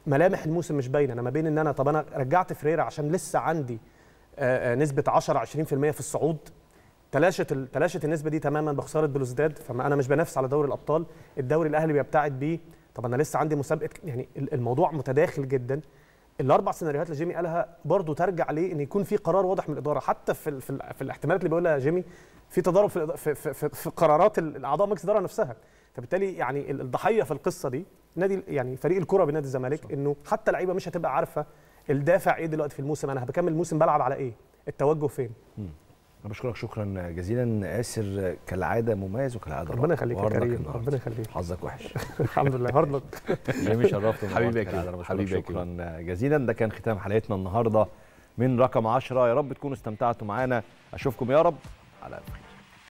ملامح الموسم مش باينه انا ما بين ان انا طب انا رجعت فريرا عشان لسه عندي آه، آه، نسبه 10 20% في الصعود تلاشت تلاشت النسبه دي تماما بخساره بلوزداد فما انا مش بنافس على دوري الابطال الدوري الاهلي بيبتعد بيه طب انا لسه عندي مسابقه يعني الموضوع متداخل جدا الاربع سيناريوهات اللي جيمي قالها برضو ترجع ليه ان يكون في قرار واضح من الاداره حتى في في, في الاحتمالات اللي بيقولها جيمي في تضارب في, في, في, في قرارات الاعضاء مجلس الاداره نفسها فبالتالي يعني الضحيه في القصه دي نادي يعني فريق الكره بنادي الزمالك انه حتى اللعيبه مش هتبقى عارفه الدافع ايه دلوقتي في الموسم انا بكمل الموسم بلعب على ايه التوجه فين انا بشكرك شكرا جزيلا ياسر كالعاده مميز وكالعاده ربنا يخليك يا كريم ربنا يخليك حظك وحش الحمد لله هارد جميل شرفت حبيبي حبيبي شكرا جزيلا ده كان ختام حلقتنا النهارده من رقم 10 يا رب تكونوا استمتعتوا معانا اشوفكم يا رب على خير